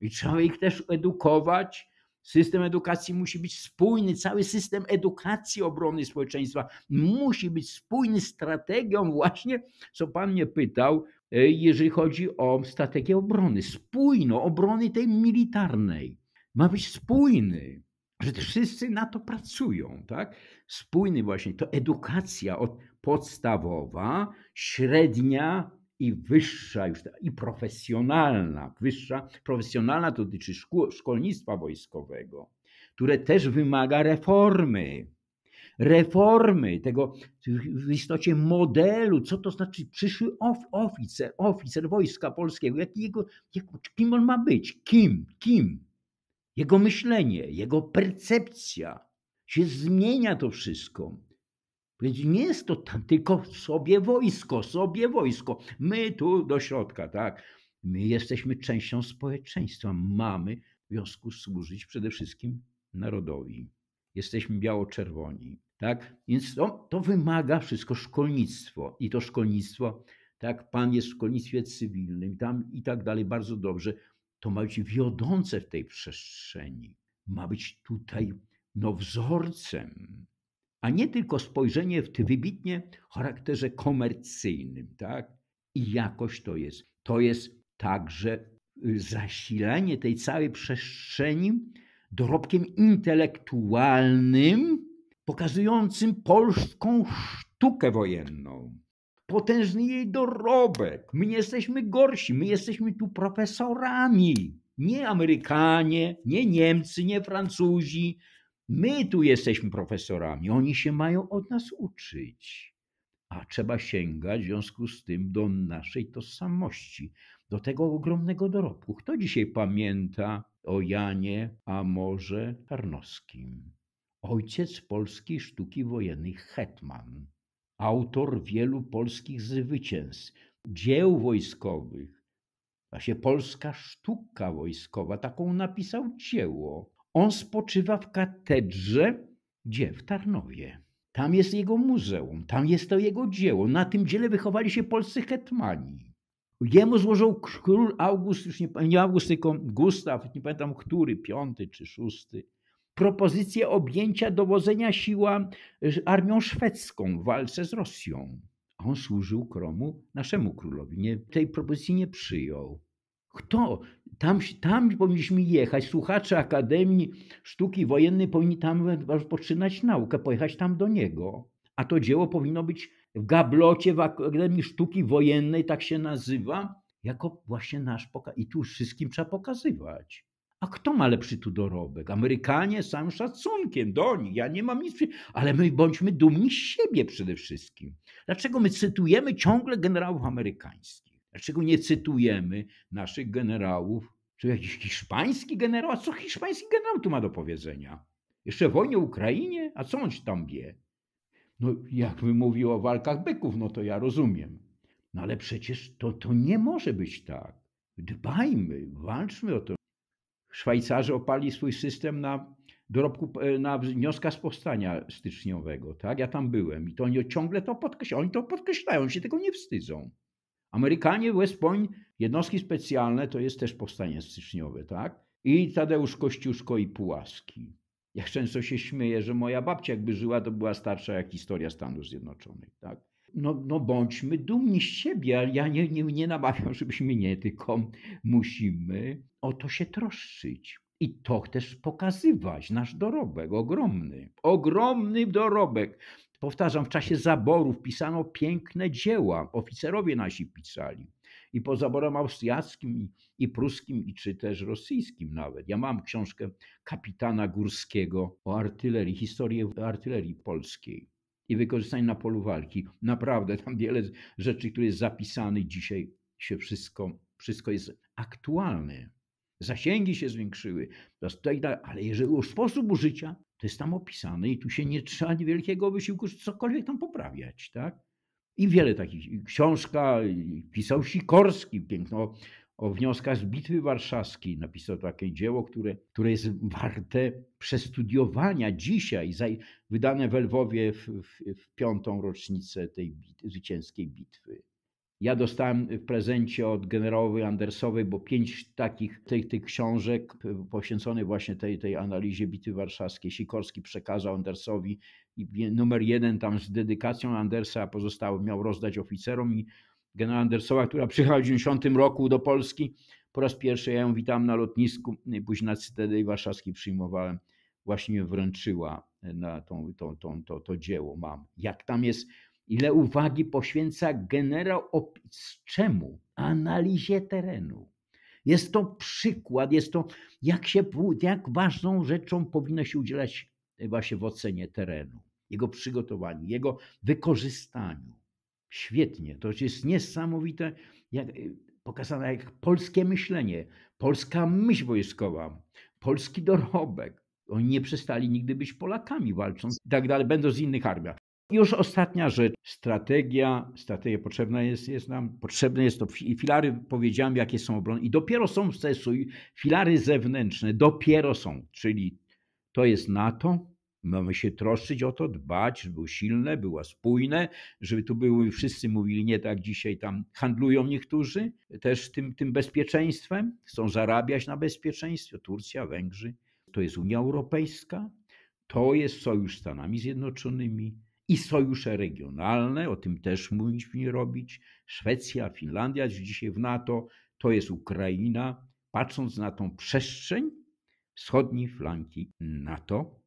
B: i trzeba ich też edukować. System edukacji musi być spójny, cały system edukacji obrony społeczeństwa musi być spójny z strategią, właśnie co Pan mnie pytał, e, jeżeli chodzi o strategię obrony. Spójno, obrony tej militarnej. Ma być spójny, że wszyscy na to pracują, tak? Spójny właśnie to edukacja podstawowa, średnia, i wyższa, już ta, i profesjonalna. Wyższa, profesjonalna to dotyczy szko szkolnictwa wojskowego, które też wymaga reformy. Reformy tego w istocie modelu, co to znaczy przyszły of, oficer, oficer Wojska Polskiego, jaki jego, jak, kim on ma być, kim, kim. Jego myślenie, jego percepcja się zmienia to wszystko. Więc nie jest to tam, tylko sobie wojsko, sobie wojsko. My tu do środka, tak? My jesteśmy częścią społeczeństwa. Mamy w związku służyć przede wszystkim narodowi. Jesteśmy biało-czerwoni, tak? Więc to, to wymaga wszystko szkolnictwo. I to szkolnictwo, tak? Pan jest w szkolnictwie cywilnym, tam i tak dalej, bardzo dobrze. To ma być wiodące w tej przestrzeni. Ma być tutaj no, wzorcem a nie tylko spojrzenie w tym wybitnie charakterze komercyjnym. Tak? I jakoś to jest. To jest także y, zasilanie tej całej przestrzeni dorobkiem intelektualnym, pokazującym polską sztukę wojenną. Potężny jej dorobek. My nie jesteśmy gorsi, my jesteśmy tu profesorami. Nie Amerykanie, nie Niemcy, nie Francuzi, My tu jesteśmy profesorami, oni się mają od nas uczyć. A trzeba sięgać w związku z tym do naszej tożsamości, do tego ogromnego dorobku. Kto dzisiaj pamięta o Janie, a może Tarnowskim? Ojciec polskiej sztuki wojennej Hetman, autor wielu polskich zwycięstw, dzieł wojskowych. Właśnie polska sztuka wojskowa, taką napisał dzieło on spoczywa w katedrze, gdzie? W Tarnowie. Tam jest jego muzeum, tam jest to jego dzieło. Na tym dziele wychowali się polscy hetmani. Jemu złożył król August, już nie, nie August, tylko Gustaw, nie pamiętam który, piąty czy szósty, propozycję objęcia dowodzenia siła y, armią szwedzką w walce z Rosją. on służył kromu naszemu królowi. Nie, tej propozycji nie przyjął. Kto tam, tam powinniśmy jechać. Słuchacze Akademii Sztuki Wojennej powinni tam rozpoczynać naukę, pojechać tam do niego. A to dzieło powinno być w gablocie w Akademii Sztuki Wojennej, tak się nazywa, jako właśnie nasz pokaz. I tu wszystkim trzeba pokazywać. A kto ma lepszy tu dorobek? Amerykanie z samym szacunkiem do nich. Ja nie mam nic, ale my bądźmy dumni z siebie przede wszystkim. Dlaczego my cytujemy ciągle generałów amerykańskich? Dlaczego nie cytujemy naszych generałów? Czy jakiś hiszpański generał? A co hiszpański generał tu ma do powiedzenia? Jeszcze wojnie Ukrainie? A co on tam wie? No, jakby mówił o walkach byków, no to ja rozumiem. No ale przecież to, to nie może być tak. Dbajmy, walczmy o to. Szwajcarzy opali swój system na dorobku, e, na wnioskach z powstania styczniowego. Tak? Ja tam byłem i to oni ciągle to podkreślają. Oni to podkreślają, oni się tego nie wstydzą. Amerykanie West Point, jednostki specjalne, to jest też powstanie styczniowe, tak? I Tadeusz Kościuszko i Pułaski. Ja często się śmieję, że moja babcia jakby żyła, to była starsza jak historia Stanów Zjednoczonych, tak? No, no bądźmy dumni z siebie, ale ja nie, nie, nie namawiam, żebyśmy nie, tylko musimy o to się troszczyć. I to też pokazywać, nasz dorobek ogromny, ogromny dorobek. Powtarzam, w czasie zaborów pisano piękne dzieła, oficerowie nasi pisali. I po zaborach austriackim, i pruskim, i czy też rosyjskim nawet. Ja mam książkę kapitana Górskiego o artylerii, historię artylerii polskiej i wykorzystanie na polu walki. Naprawdę, tam wiele rzeczy, które jest zapisane dzisiaj się wszystko, wszystko jest aktualne. Zasięgi się zwiększyły, ale jeżeli sposób użycia to jest tam opisane i tu się nie trzeba wielkiego wysiłku, żeby cokolwiek tam poprawiać, tak? I wiele takich. książka pisał Sikorski, piękno o wnioskach z Bitwy Warszawskiej. Napisał takie dzieło, które, które jest warte przestudiowania dzisiaj, wydane w Lwowie w, w, w piątą rocznicę tej bit, zwycięskiej bitwy. Ja dostałem w prezencie od generałowej Andersowej, bo pięć takich tych, tych książek poświęconych właśnie tej, tej analizie bitwy warszawskiej. Sikorski przekazał Andersowi i numer jeden tam z dedykacją Andersa, a pozostały miał rozdać oficerom i generał Andersowa, która przyjechała w 90 roku do Polski, po raz pierwszy ja ją witałem na lotnisku, no później na Cytadeli Warszawskiej przyjmowałem, właśnie wręczyła na tą, tą, tą, to, to dzieło mam. Jak tam jest ile uwagi poświęca generał opis. Czemu? Analizie terenu. Jest to przykład, jest to, jak, się, jak ważną rzeczą powinno się udzielać e, właśnie w ocenie terenu, jego przygotowaniu, jego wykorzystaniu. Świetnie, to jest niesamowite, jak, e, pokazane jak polskie myślenie, polska myśl wojskowa, polski dorobek. Oni nie przestali nigdy być Polakami walcząc i tak dalej, będą z innych armii. Już ostatnia rzecz, strategia. Strategia potrzebna jest, jest nam, potrzebne jest to. Filary, powiedziałem, jakie są obrony, i dopiero są w CESU, filary zewnętrzne, dopiero są, czyli to jest NATO. Mamy się troszczyć o to, dbać, żeby było silne, było spójne, żeby tu były, wszyscy mówili nie tak dzisiaj, tam handlują niektórzy też tym, tym bezpieczeństwem, chcą zarabiać na bezpieczeństwie. Turcja, Węgrzy, to jest Unia Europejska, to jest sojusz z Stanami Zjednoczonymi, i sojusze regionalne, o tym też mówiliśmy robić. Szwecja, Finlandia jest dzisiaj w NATO, to jest Ukraina. Patrząc na tą przestrzeń wschodniej flanki NATO,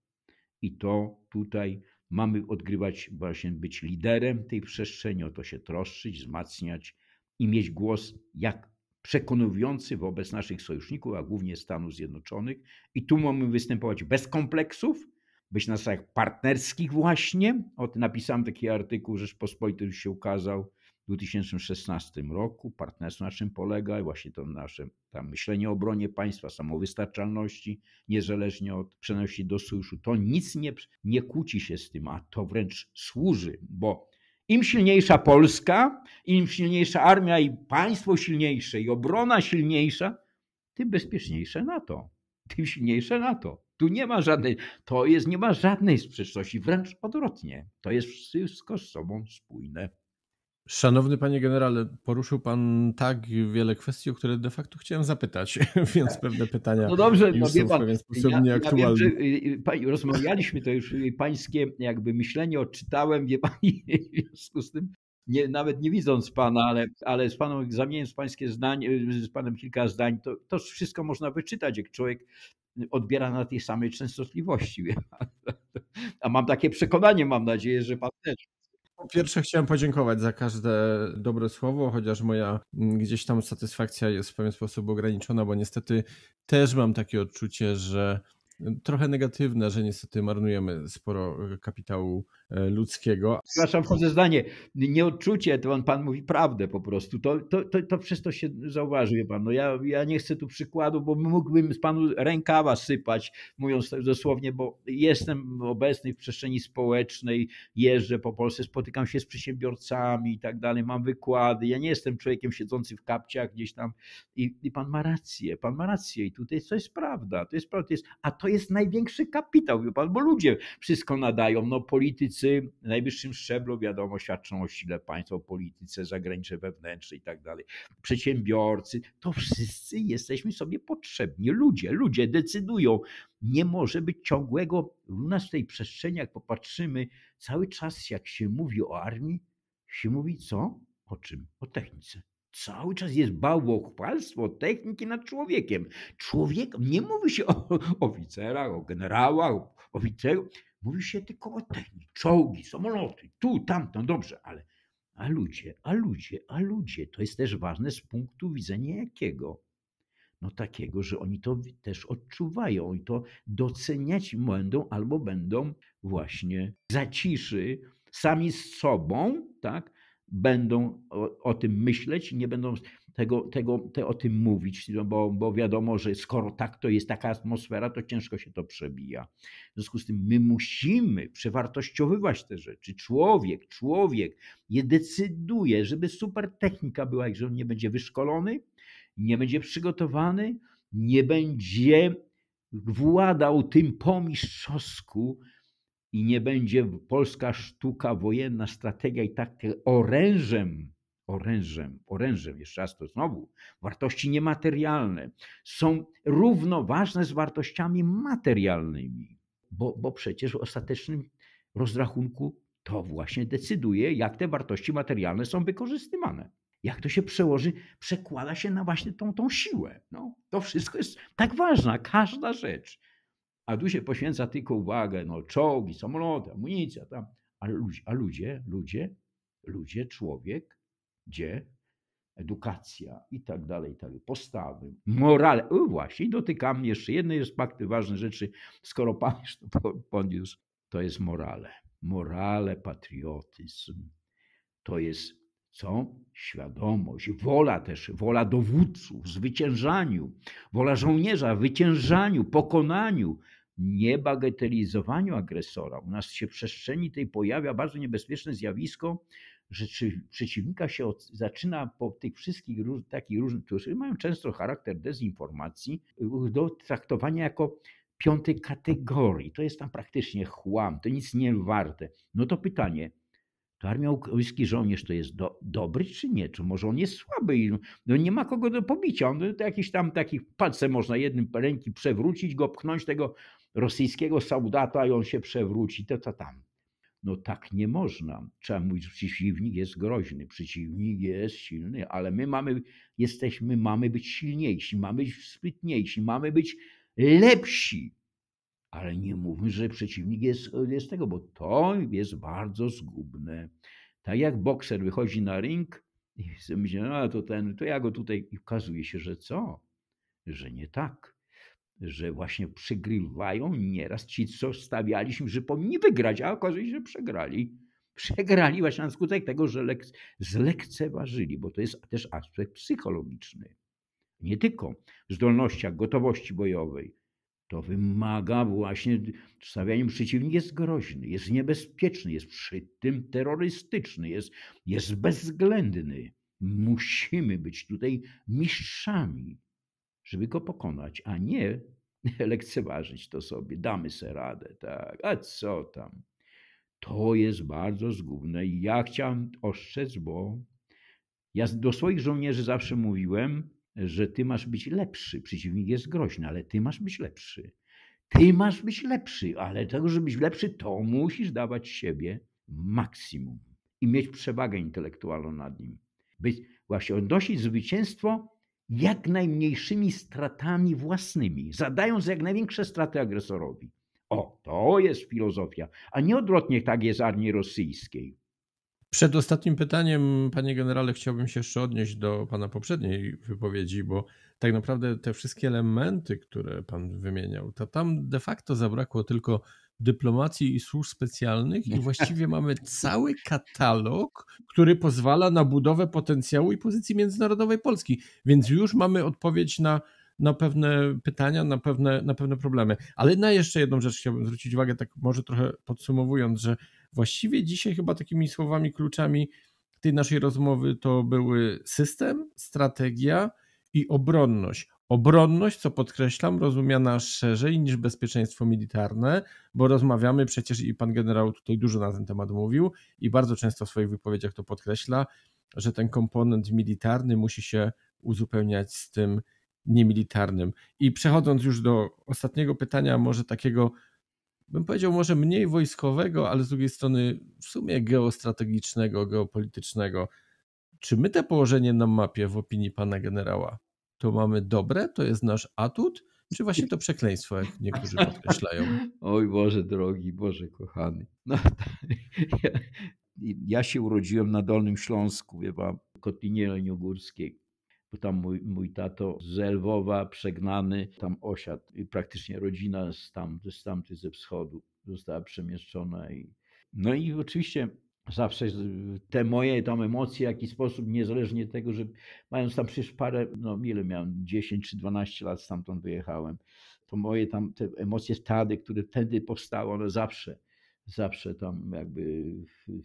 B: i to tutaj mamy odgrywać, właśnie być liderem tej przestrzeni, o to się troszczyć, wzmacniać i mieć głos jak przekonujący wobec naszych sojuszników, a głównie Stanów Zjednoczonych. I tu mamy występować bez kompleksów, być na stronach partnerskich właśnie. O tym napisałem taki artykuł, Rzeczpospolity już się ukazał w 2016 roku. Partnerstwo na czym polega i właśnie to nasze tam myślenie o obronie państwa, samowystarczalności, niezależnie od przenosi do sojuszu. To nic nie, nie kłóci się z tym, a to wręcz służy, bo im silniejsza Polska, im silniejsza armia i państwo silniejsze i obrona silniejsza, tym bezpieczniejsze NATO, tym silniejsze NATO. Tu nie ma żadnej, to jest, nie ma żadnej sprzeczności, wręcz odwrotnie. To jest wszystko z sobą spójne. Szanowny panie generale,
A: poruszył pan tak wiele kwestii, o które de facto chciałem zapytać, więc pewne pytania. No dobrze, już no wie pan, sposób ja, Ja wiem,
B: y, y, rozmawialiśmy to już y, pańskie jakby myślenie odczytałem, wie pan, w związku z tym nie, nawet nie widząc pana, ale, ale z panem zamieniając pańskie zdanie, z panem kilka zdań, to, to wszystko można wyczytać, jak człowiek odbiera na tej samej częstotliwości. A mam takie przekonanie, mam nadzieję, że pan też.
A: Po pierwsze chciałem podziękować za każde dobre słowo, chociaż moja mm, gdzieś tam satysfakcja jest w pewien sposób ograniczona, bo niestety też mam takie odczucie, że mm, trochę negatywne, że niestety marnujemy sporo y, kapitału
B: E, ludzkiego. Przepraszam, wchodzę zdanie. Nie odczucie, to on, pan mówi prawdę po prostu. To, to, to, to przez to się zauważy, wie pan. No ja, ja nie chcę tu przykładu, bo mógłbym z panu rękawa sypać, mówiąc tak dosłownie, bo jestem obecny w przestrzeni społecznej, jeżdżę po Polsce, spotykam się z przedsiębiorcami i tak dalej, mam wykłady. Ja nie jestem człowiekiem siedzącym w kapciach gdzieś tam i, i pan ma rację, pan ma rację i tutaj to jest prawda, to jest prawda, to jest, a to jest największy kapitał, wie pan, bo ludzie wszystko nadają, no politycy politycy na najwyższym szczeblu, wiadomo, świadczą o sile państwa, o polityce zagranicznej, wewnętrznej i tak dalej. Przedsiębiorcy, to wszyscy jesteśmy sobie potrzebni. Ludzie, ludzie decydują. Nie może być ciągłego, u nas w tej przestrzeni, jak popatrzymy, cały czas jak się mówi o armii, się mówi co? O czym? O technice. Cały czas jest bałwochwalstwo techniki nad człowiekiem. Człowiek, nie mówi się o oficerach, o generałach, o oficerach Mówi się tylko o technice, czołgi, samoloty, tu, tam, tam no dobrze, ale a ludzie, a ludzie, a ludzie. To jest też ważne z punktu widzenia jakiego? No takiego, że oni to też odczuwają i to doceniać będą albo będą właśnie zaciszy sami z sobą, tak? Będą o, o tym myśleć i nie będą tego, tego, te, o tym mówić, no bo, bo wiadomo, że skoro tak to jest taka atmosfera, to ciężko się to przebija. W związku z tym my musimy przewartościowywać te rzeczy. Człowiek, człowiek je decyduje, żeby super technika była, jeżeli on nie będzie wyszkolony, nie będzie przygotowany, nie będzie władał tym po i nie będzie polska sztuka wojenna, strategia i tak orężem orężem, orężem, jeszcze raz to znowu, wartości niematerialne są równoważne z wartościami materialnymi, bo, bo przecież w ostatecznym rozrachunku to właśnie decyduje, jak te wartości materialne są wykorzystywane. Jak to się przełoży, przekłada się na właśnie tą, tą siłę. No, to wszystko jest tak ważna, każda rzecz. A tu się poświęca tylko uwagę, no czołgi, samoloty, amunicja, tam. A a ludzie, ludzie, ludzie, człowiek gdzie edukacja i tak dalej, i tak dalej, postawy, morale. O, właśnie, dotykam jeszcze jednej aspekty ważnej rzeczy, skoro pan już to podniósł, to jest morale. Morale, patriotyzm, to jest co? Świadomość, wola też, wola dowódców, zwyciężaniu, wola żołnierza, wyciężaniu, pokonaniu, niebagatelizowaniu agresora. U nas się w przestrzeni tej pojawia bardzo niebezpieczne zjawisko, rzeczy, przeciwnika się od, zaczyna po tych wszystkich róż, takich różnych, którzy mają często charakter dezinformacji, y, do traktowania jako piątej kategorii. To jest tam praktycznie chłam, to nic nie warte. No to pytanie, to armia ukraiński żołnierz to jest do, dobry czy nie? Czy może on jest słaby i no nie ma kogo do pobicia? On jakiś tam taki palce można jednym ręki przewrócić go, pchnąć tego rosyjskiego soldata i on się przewróci, to co tam. No tak nie można. Trzeba mówić, że przeciwnik jest groźny, przeciwnik jest silny, ale my mamy, jesteśmy, mamy być silniejsi, mamy być sprytniejsi, mamy być lepsi. Ale nie mówmy, że przeciwnik jest, jest tego, bo to jest bardzo zgubne. Tak jak bokser wychodzi na ring i myśli, no to ten, to ja go tutaj, i okazuje się, że co? Że nie tak że właśnie przygrywają nieraz ci, co stawialiśmy, że powinni wygrać, a okazuje się, że przegrali. Przegrali właśnie na skutek tego, że lek- zlekceważyli, bo to jest też aspekt psychologiczny. Nie tylko w zdolnościach, gotowości bojowej. To wymaga właśnie stawianiu przeciwnik jest groźny, jest niebezpieczny, jest przy tym terrorystyczny, jest, jest bezwzględny. Musimy być tutaj mistrzami żeby go pokonać, a nie lekceważyć to sobie. Damy sobie radę, tak. A co tam? To jest bardzo zgubne i ja chciałem ostrzec, bo ja do swoich żołnierzy zawsze mówiłem, że ty masz być lepszy. Przeciwnik jest groźny, ale ty masz być lepszy. Ty masz być lepszy, ale tego, żeby być lepszy, to musisz dawać siebie maksimum i mieć przewagę intelektualną nad nim. Być, właśnie odnosić zwycięstwo jak najmniejszymi stratami własnymi, zadając jak największe straty agresorowi. O, to jest filozofia, a nie odwrotnie tak jest armii rosyjskiej.
A: Przed ostatnim pytaniem, panie generale, chciałbym się jeszcze odnieść do pana poprzedniej wypowiedzi, bo tak naprawdę te wszystkie elementy, które pan wymieniał, to tam de facto zabrakło tylko dyplomacji i służb specjalnych i właściwie mamy cały katalog, który pozwala na budowę potencjału i pozycji międzynarodowej Polski. Więc już mamy odpowiedź na, na pewne pytania, na pewne, na pewne problemy. Ale na jeszcze jedną rzecz chciałbym zwrócić uwagę, tak może trochę podsumowując, że właściwie dzisiaj chyba takimi słowami, kluczami tej naszej rozmowy to były system, strategia i obronność. Obronność, co podkreślam, rozumiana szerzej niż bezpieczeństwo militarne, bo rozmawiamy przecież i pan generał tutaj dużo na ten temat mówił i bardzo często w swoich wypowiedziach to podkreśla, że ten komponent militarny musi się uzupełniać z tym niemilitarnym. I przechodząc już do ostatniego pytania, może takiego, bym powiedział, może mniej wojskowego, ale z drugiej strony w sumie geostrategicznego, geopolitycznego. Czy my te położenie na mapie w opinii pana generała to mamy dobre, to jest nasz atut, czy właśnie to
B: przekleństwo, jak niektórzy podkreślają? Oj Boże drogi, Boże kochany. No, ja, ja się urodziłem na Dolnym Śląsku, wie pan, Kotlinie Leniogórskiej, bo tam mój, mój tato z Lwowa, przegnany, tam osiadł. I praktycznie rodzina z, tam, z tamtych, ze wschodu została przemieszczona. I... No i oczywiście zawsze te moje tam emocje w jakiś sposób, niezależnie od tego, że mając tam przecież parę, no ile miałem, 10 czy 12 lat stamtąd wyjechałem, to moje tam te emocje wtedy, które wtedy powstały, one zawsze, zawsze tam jakby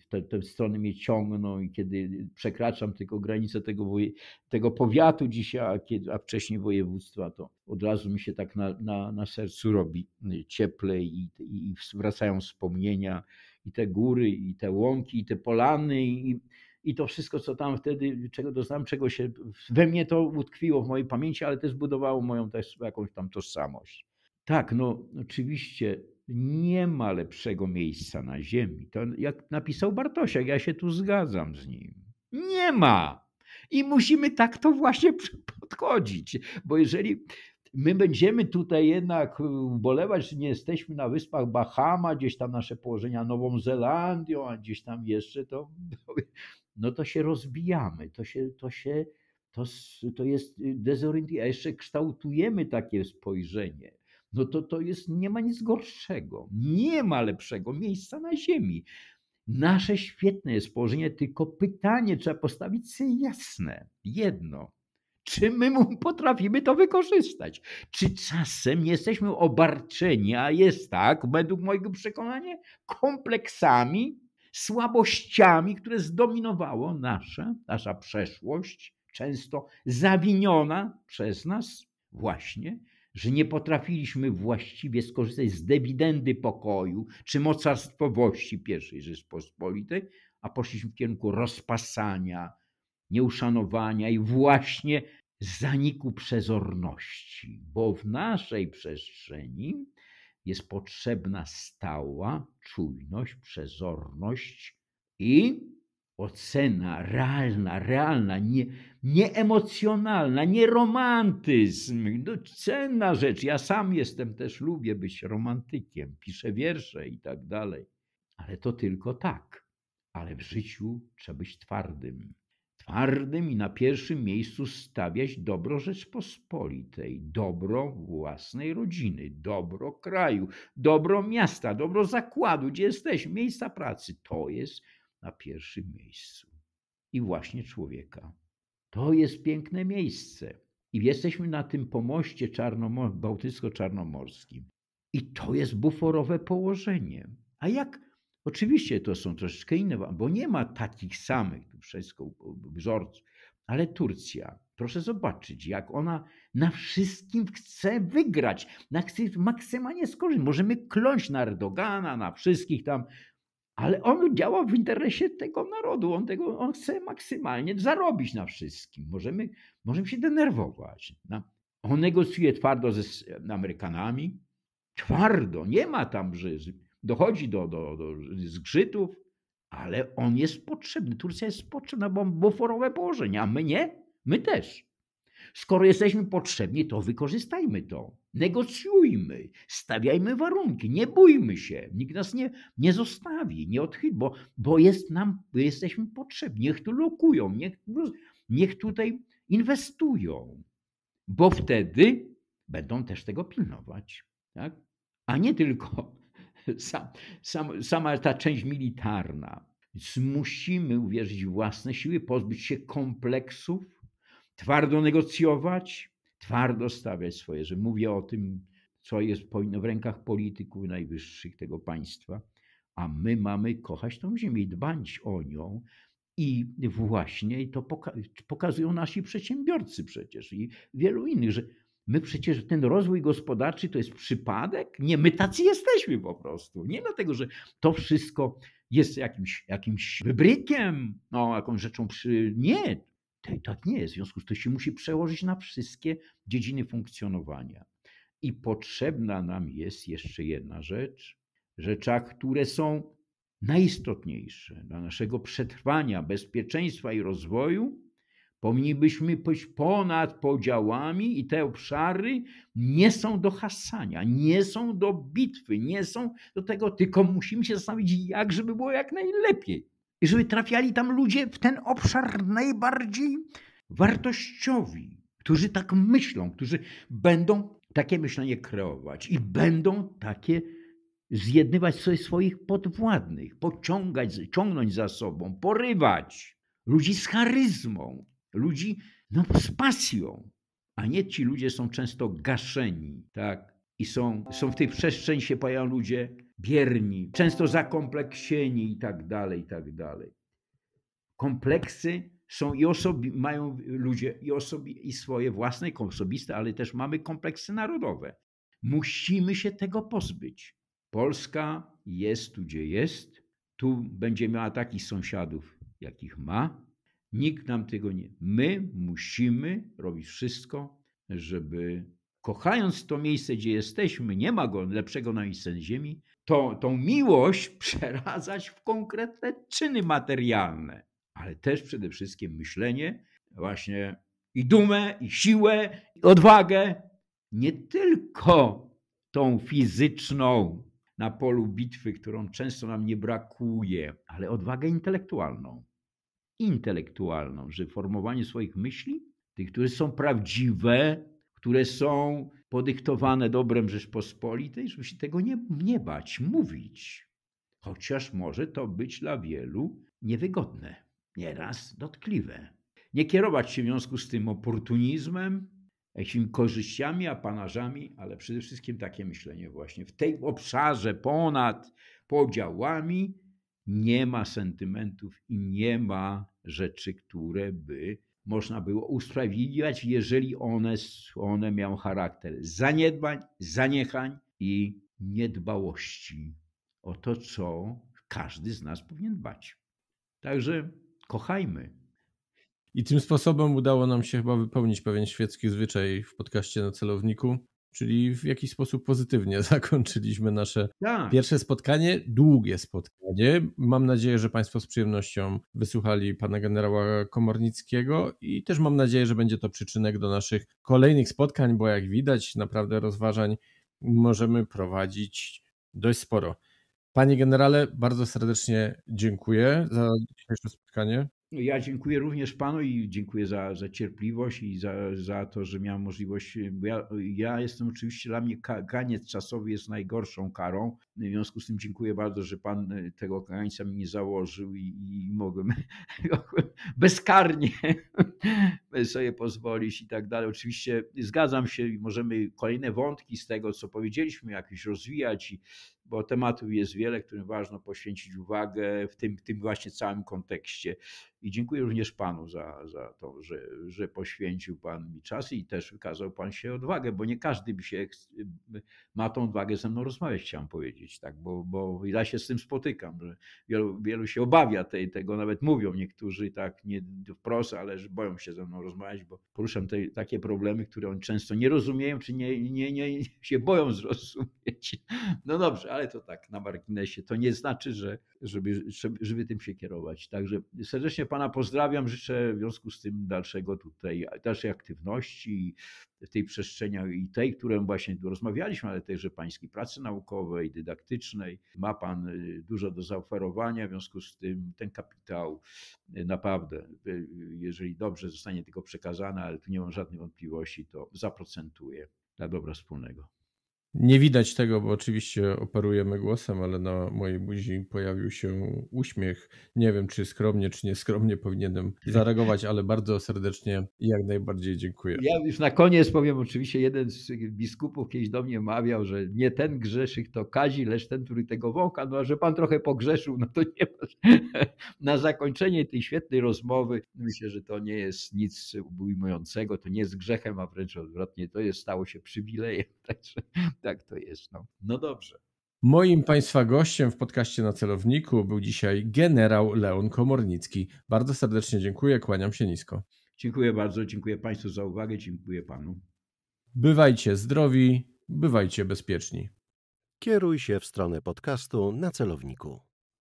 B: te, te strony mnie ciągną i kiedy przekraczam tylko granicę tego, woje, tego powiatu dzisiaj, a, kiedy, a wcześniej województwa, to od razu mi się tak na, na, na sercu robi cieplej i, i wracają wspomnienia i te góry, i te łąki, i te polany, i, i to wszystko, co tam wtedy, czego doznałem, czego się we mnie to utkwiło w mojej pamięci, ale też budowało moją też jakąś tam tożsamość. Tak, no oczywiście nie ma lepszego miejsca na ziemi. To jak napisał Bartosiak, ja się tu zgadzam z nim. Nie ma. I musimy tak to właśnie podchodzić, bo jeżeli My będziemy tutaj jednak y, ubolewać, że nie jesteśmy na wyspach Bahama, gdzieś tam nasze położenia Nową Zelandią, a gdzieś tam jeszcze to, no to się rozbijamy, to się, to się, to, to jest y, dezorientacja, a jeszcze kształtujemy takie spojrzenie no to to jest, nie ma nic gorszego, nie ma lepszego miejsca na ziemi. Nasze świetne jest położenie, tylko pytanie trzeba postawić sobie jasne, jedno czy my potrafimy to wykorzystać? Czy czasem jesteśmy obarczeni, a jest tak, według mojego przekonania, kompleksami, słabościami, które zdominowało nasze, nasza przeszłość, często zawiniona przez nas właśnie, że nie potrafiliśmy właściwie skorzystać z dywidendy pokoju czy mocarstwowości pierwszej Rzeczpospolitej, a poszliśmy w kierunku rozpasania, nieuszanowania i właśnie zaniku przezorności, bo w naszej przestrzeni jest potrzebna stała czujność, przezorność i ocena realna, realna, nie, nie emocjonalna, nie romantyzm. No, cenna rzecz. Ja sam jestem też, lubię być romantykiem, piszę wiersze i tak dalej. Ale to tylko tak. Ale w życiu trzeba być twardym twardym i na pierwszym miejscu stawiać dobro Rzeczpospolitej, dobro własnej rodziny, dobro kraju, dobro miasta, dobro zakładu, gdzie jesteś, miejsca pracy. To jest na pierwszym miejscu. I właśnie człowieka. To jest piękne miejsce. I jesteśmy na tym pomoście czarnomor- bałtycko-czarnomorskim. I to jest buforowe położenie. A jak Oczywiście to są troszeczkę inne, bo nie ma takich samych wszystko e, wzorców, ale Turcja, proszę zobaczyć, jak ona na wszystkim chce wygrać, na chce maksymalnie skorzystać. Możemy kląć na Erdogana, na wszystkich tam, ale on działa w interesie tego narodu, on, tego, on chce maksymalnie zarobić na wszystkim. Możemy, możemy się denerwować. No. On negocjuje twardo z e, Amerykanami, twardo, nie ma tam, że dochodzi do, do, do zgrzytów, ale on jest potrzebny. Turcja jest potrzebna, bo ma buforowe położenie, a my nie, my też. Skoro jesteśmy potrzebni, to wykorzystajmy to. Negocjujmy, stawiajmy warunki, nie bójmy się, nikt nas nie, nie zostawi, nie odchyli, bo, bo jest nam, jesteśmy potrzebni. Niech tu lokują, niech, niech tutaj inwestują, bo wtedy będą też tego pilnować. Tak? A nie tylko sam, sam, sama ta część militarna. Zmusimy, musimy uwierzyć w własne siły, pozbyć się kompleksów, twardo negocjować, twardo stawiać swoje, że mówię o tym, co jest w rękach polityków najwyższych tego państwa, a my mamy kochać tą ziemię i dbać o nią. I właśnie to poka- pokazują nasi przedsiębiorcy przecież i wielu innych, że My przecież ten rozwój gospodarczy to jest przypadek? Nie, my tacy jesteśmy po prostu. Nie dlatego, że to wszystko jest jakimś, jakimś wybrykiem, no, jakąś rzeczą przy. Nie, tak nie jest. W związku z tym się musi przełożyć na wszystkie dziedziny funkcjonowania. I potrzebna nam jest jeszcze jedna rzecz, rzeczach, które są najistotniejsze dla naszego przetrwania, bezpieczeństwa i rozwoju, Powinniśmy być ponad podziałami i te obszary nie są do hasania, nie są do bitwy, nie są do tego, tylko musimy się zastanowić, jak żeby było jak najlepiej. I żeby trafiali tam ludzie w ten obszar najbardziej wartościowi, którzy tak myślą, którzy będą takie myślenie kreować i będą takie zjednywać sobie swoich podwładnych, pociągać, ciągnąć za sobą, porywać ludzi z charyzmą, ludzi no, z pasją, a nie ci ludzie są często gaszeni, tak? I są, są w tej przestrzeni się pojawiają ludzie bierni, często zakompleksieni i tak dalej, i tak dalej. Kompleksy są i osobi, mają ludzie i, osobi, i swoje własne, osobiste, ale też mamy kompleksy narodowe. Musimy się tego pozbyć. Polska jest tu, gdzie jest. Tu będzie miała takich sąsiadów, jakich ma. Nikt nam tego nie. My musimy robić wszystko, żeby kochając to miejsce, gdzie jesteśmy, nie ma go lepszego na istnieniu ziemi, to, tą miłość przeradzać w konkretne czyny materialne, ale też przede wszystkim myślenie właśnie i dumę, i siłę, i odwagę, nie tylko tą fizyczną na polu bitwy, którą często nam nie brakuje, ale odwagę intelektualną intelektualną, że formowanie swoich myśli, tych, które są prawdziwe, które są podyktowane dobrem Rzeczpospolitej, żeby się tego nie, nie bać mówić. Chociaż może to być dla wielu niewygodne, nieraz dotkliwe. Nie kierować się w związku z tym oportunizmem, jakimiś korzyściami, apanażami, ale przede wszystkim takie myślenie właśnie w tej obszarze ponad podziałami nie ma sentymentów i nie ma rzeczy, które by można było usprawiedliwiać, jeżeli one, one miały charakter zaniedbań, zaniechań i niedbałości o to, co każdy z nas powinien dbać. Także kochajmy. I tym sposobem
A: udało nam się chyba wypełnić pewien świecki zwyczaj w podcaście na celowniku, Czyli w jakiś sposób pozytywnie zakończyliśmy nasze tak. pierwsze spotkanie, długie spotkanie. Mam nadzieję, że Państwo z przyjemnością wysłuchali pana generała Komornickiego i też mam nadzieję, że będzie to przyczynek do naszych kolejnych spotkań, bo jak widać, naprawdę rozważań możemy prowadzić dość sporo. Panie generale, bardzo serdecznie dziękuję za dzisiejsze spotkanie.
B: Ja dziękuję również Panu i dziękuję za, za cierpliwość i za, za to, że miałem możliwość. Ja, ja jestem oczywiście, dla mnie ganiec czasowy jest najgorszą karą. W związku z tym dziękuję bardzo, że Pan e, tego gańca mi nie założył i, i mogłem bezkarnie sobie pozwolić i tak dalej. Oczywiście zgadzam się i możemy kolejne wątki z tego, co powiedzieliśmy, jakieś rozwijać, i, bo tematów jest wiele, którym ważno poświęcić uwagę w tym, w tym właśnie całym kontekście. I dziękuję również Panu za, za to, że, że poświęcił Pan mi czas i też wykazał Pan się odwagę, bo nie każdy by się ma tą odwagę ze mną rozmawiać, chciałem powiedzieć, tak, bo, bo ja się z tym spotykam, że wielu, wielu się obawia tej, tego, nawet mówią niektórzy tak nie wprost, ale że boją się ze mną rozmawiać, bo poruszam te, takie problemy, które oni często nie rozumieją, czy nie, nie, nie się boją zrozumieć. No dobrze, ale to tak na marginesie. To nie znaczy, że żeby, żeby, żeby tym się kierować. Także serdecznie Pan pana pozdrawiam, życzę w związku z tym dalszego tutaj, dalszej aktywności w tej przestrzeni i tej, którą właśnie rozmawialiśmy, ale także pańskiej pracy naukowej, dydaktycznej. Ma pan y, dużo do zaoferowania, w związku z tym ten kapitał y, naprawdę, y, jeżeli dobrze zostanie tylko przekazany, ale tu nie mam żadnych wątpliwości, to zaprocentuje dla dobra wspólnego.
A: Nie widać tego, bo oczywiście operujemy głosem, ale na mojej buzi pojawił się uśmiech. Nie wiem, czy skromnie, czy nieskromnie powinienem zareagować, ale bardzo serdecznie i jak najbardziej dziękuję.
B: Ja już na koniec powiem, oczywiście jeden z biskupów kiedyś do mnie mawiał, że nie ten grzeszyk to kazi, lecz ten, który tego wąka. No a że pan trochę pogrzeszył, no to nie ma. Na zakończenie tej świetnej rozmowy myślę, że to nie jest nic ujmującego, to nie jest grzechem, a wręcz odwrotnie, to jest stało się przywilejem. Także tak to jest. No, no dobrze.
A: Moim Państwa gościem w podcaście na celowniku był dzisiaj generał Leon Komornicki. Bardzo serdecznie dziękuję, kłaniam się nisko.
B: Dziękuję bardzo, dziękuję Państwu za uwagę, dziękuję Panu.
A: Bywajcie zdrowi, bywajcie bezpieczni. Kieruj się w stronę podcastu na celowniku.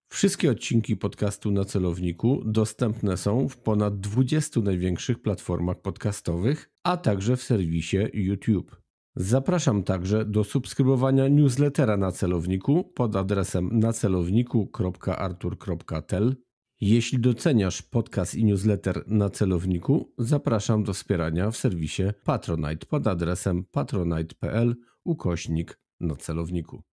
A: Wszystkie odcinki podcastu na celowniku dostępne są w ponad 20 największych platformach podcastowych, a także w serwisie YouTube. Zapraszam także do subskrybowania newslettera na celowniku pod adresem nacelowniku.artur.tel. Jeśli doceniasz podcast i newsletter na celowniku, zapraszam do wspierania w serwisie Patronite pod adresem patronite.pl ukośnik na celowniku.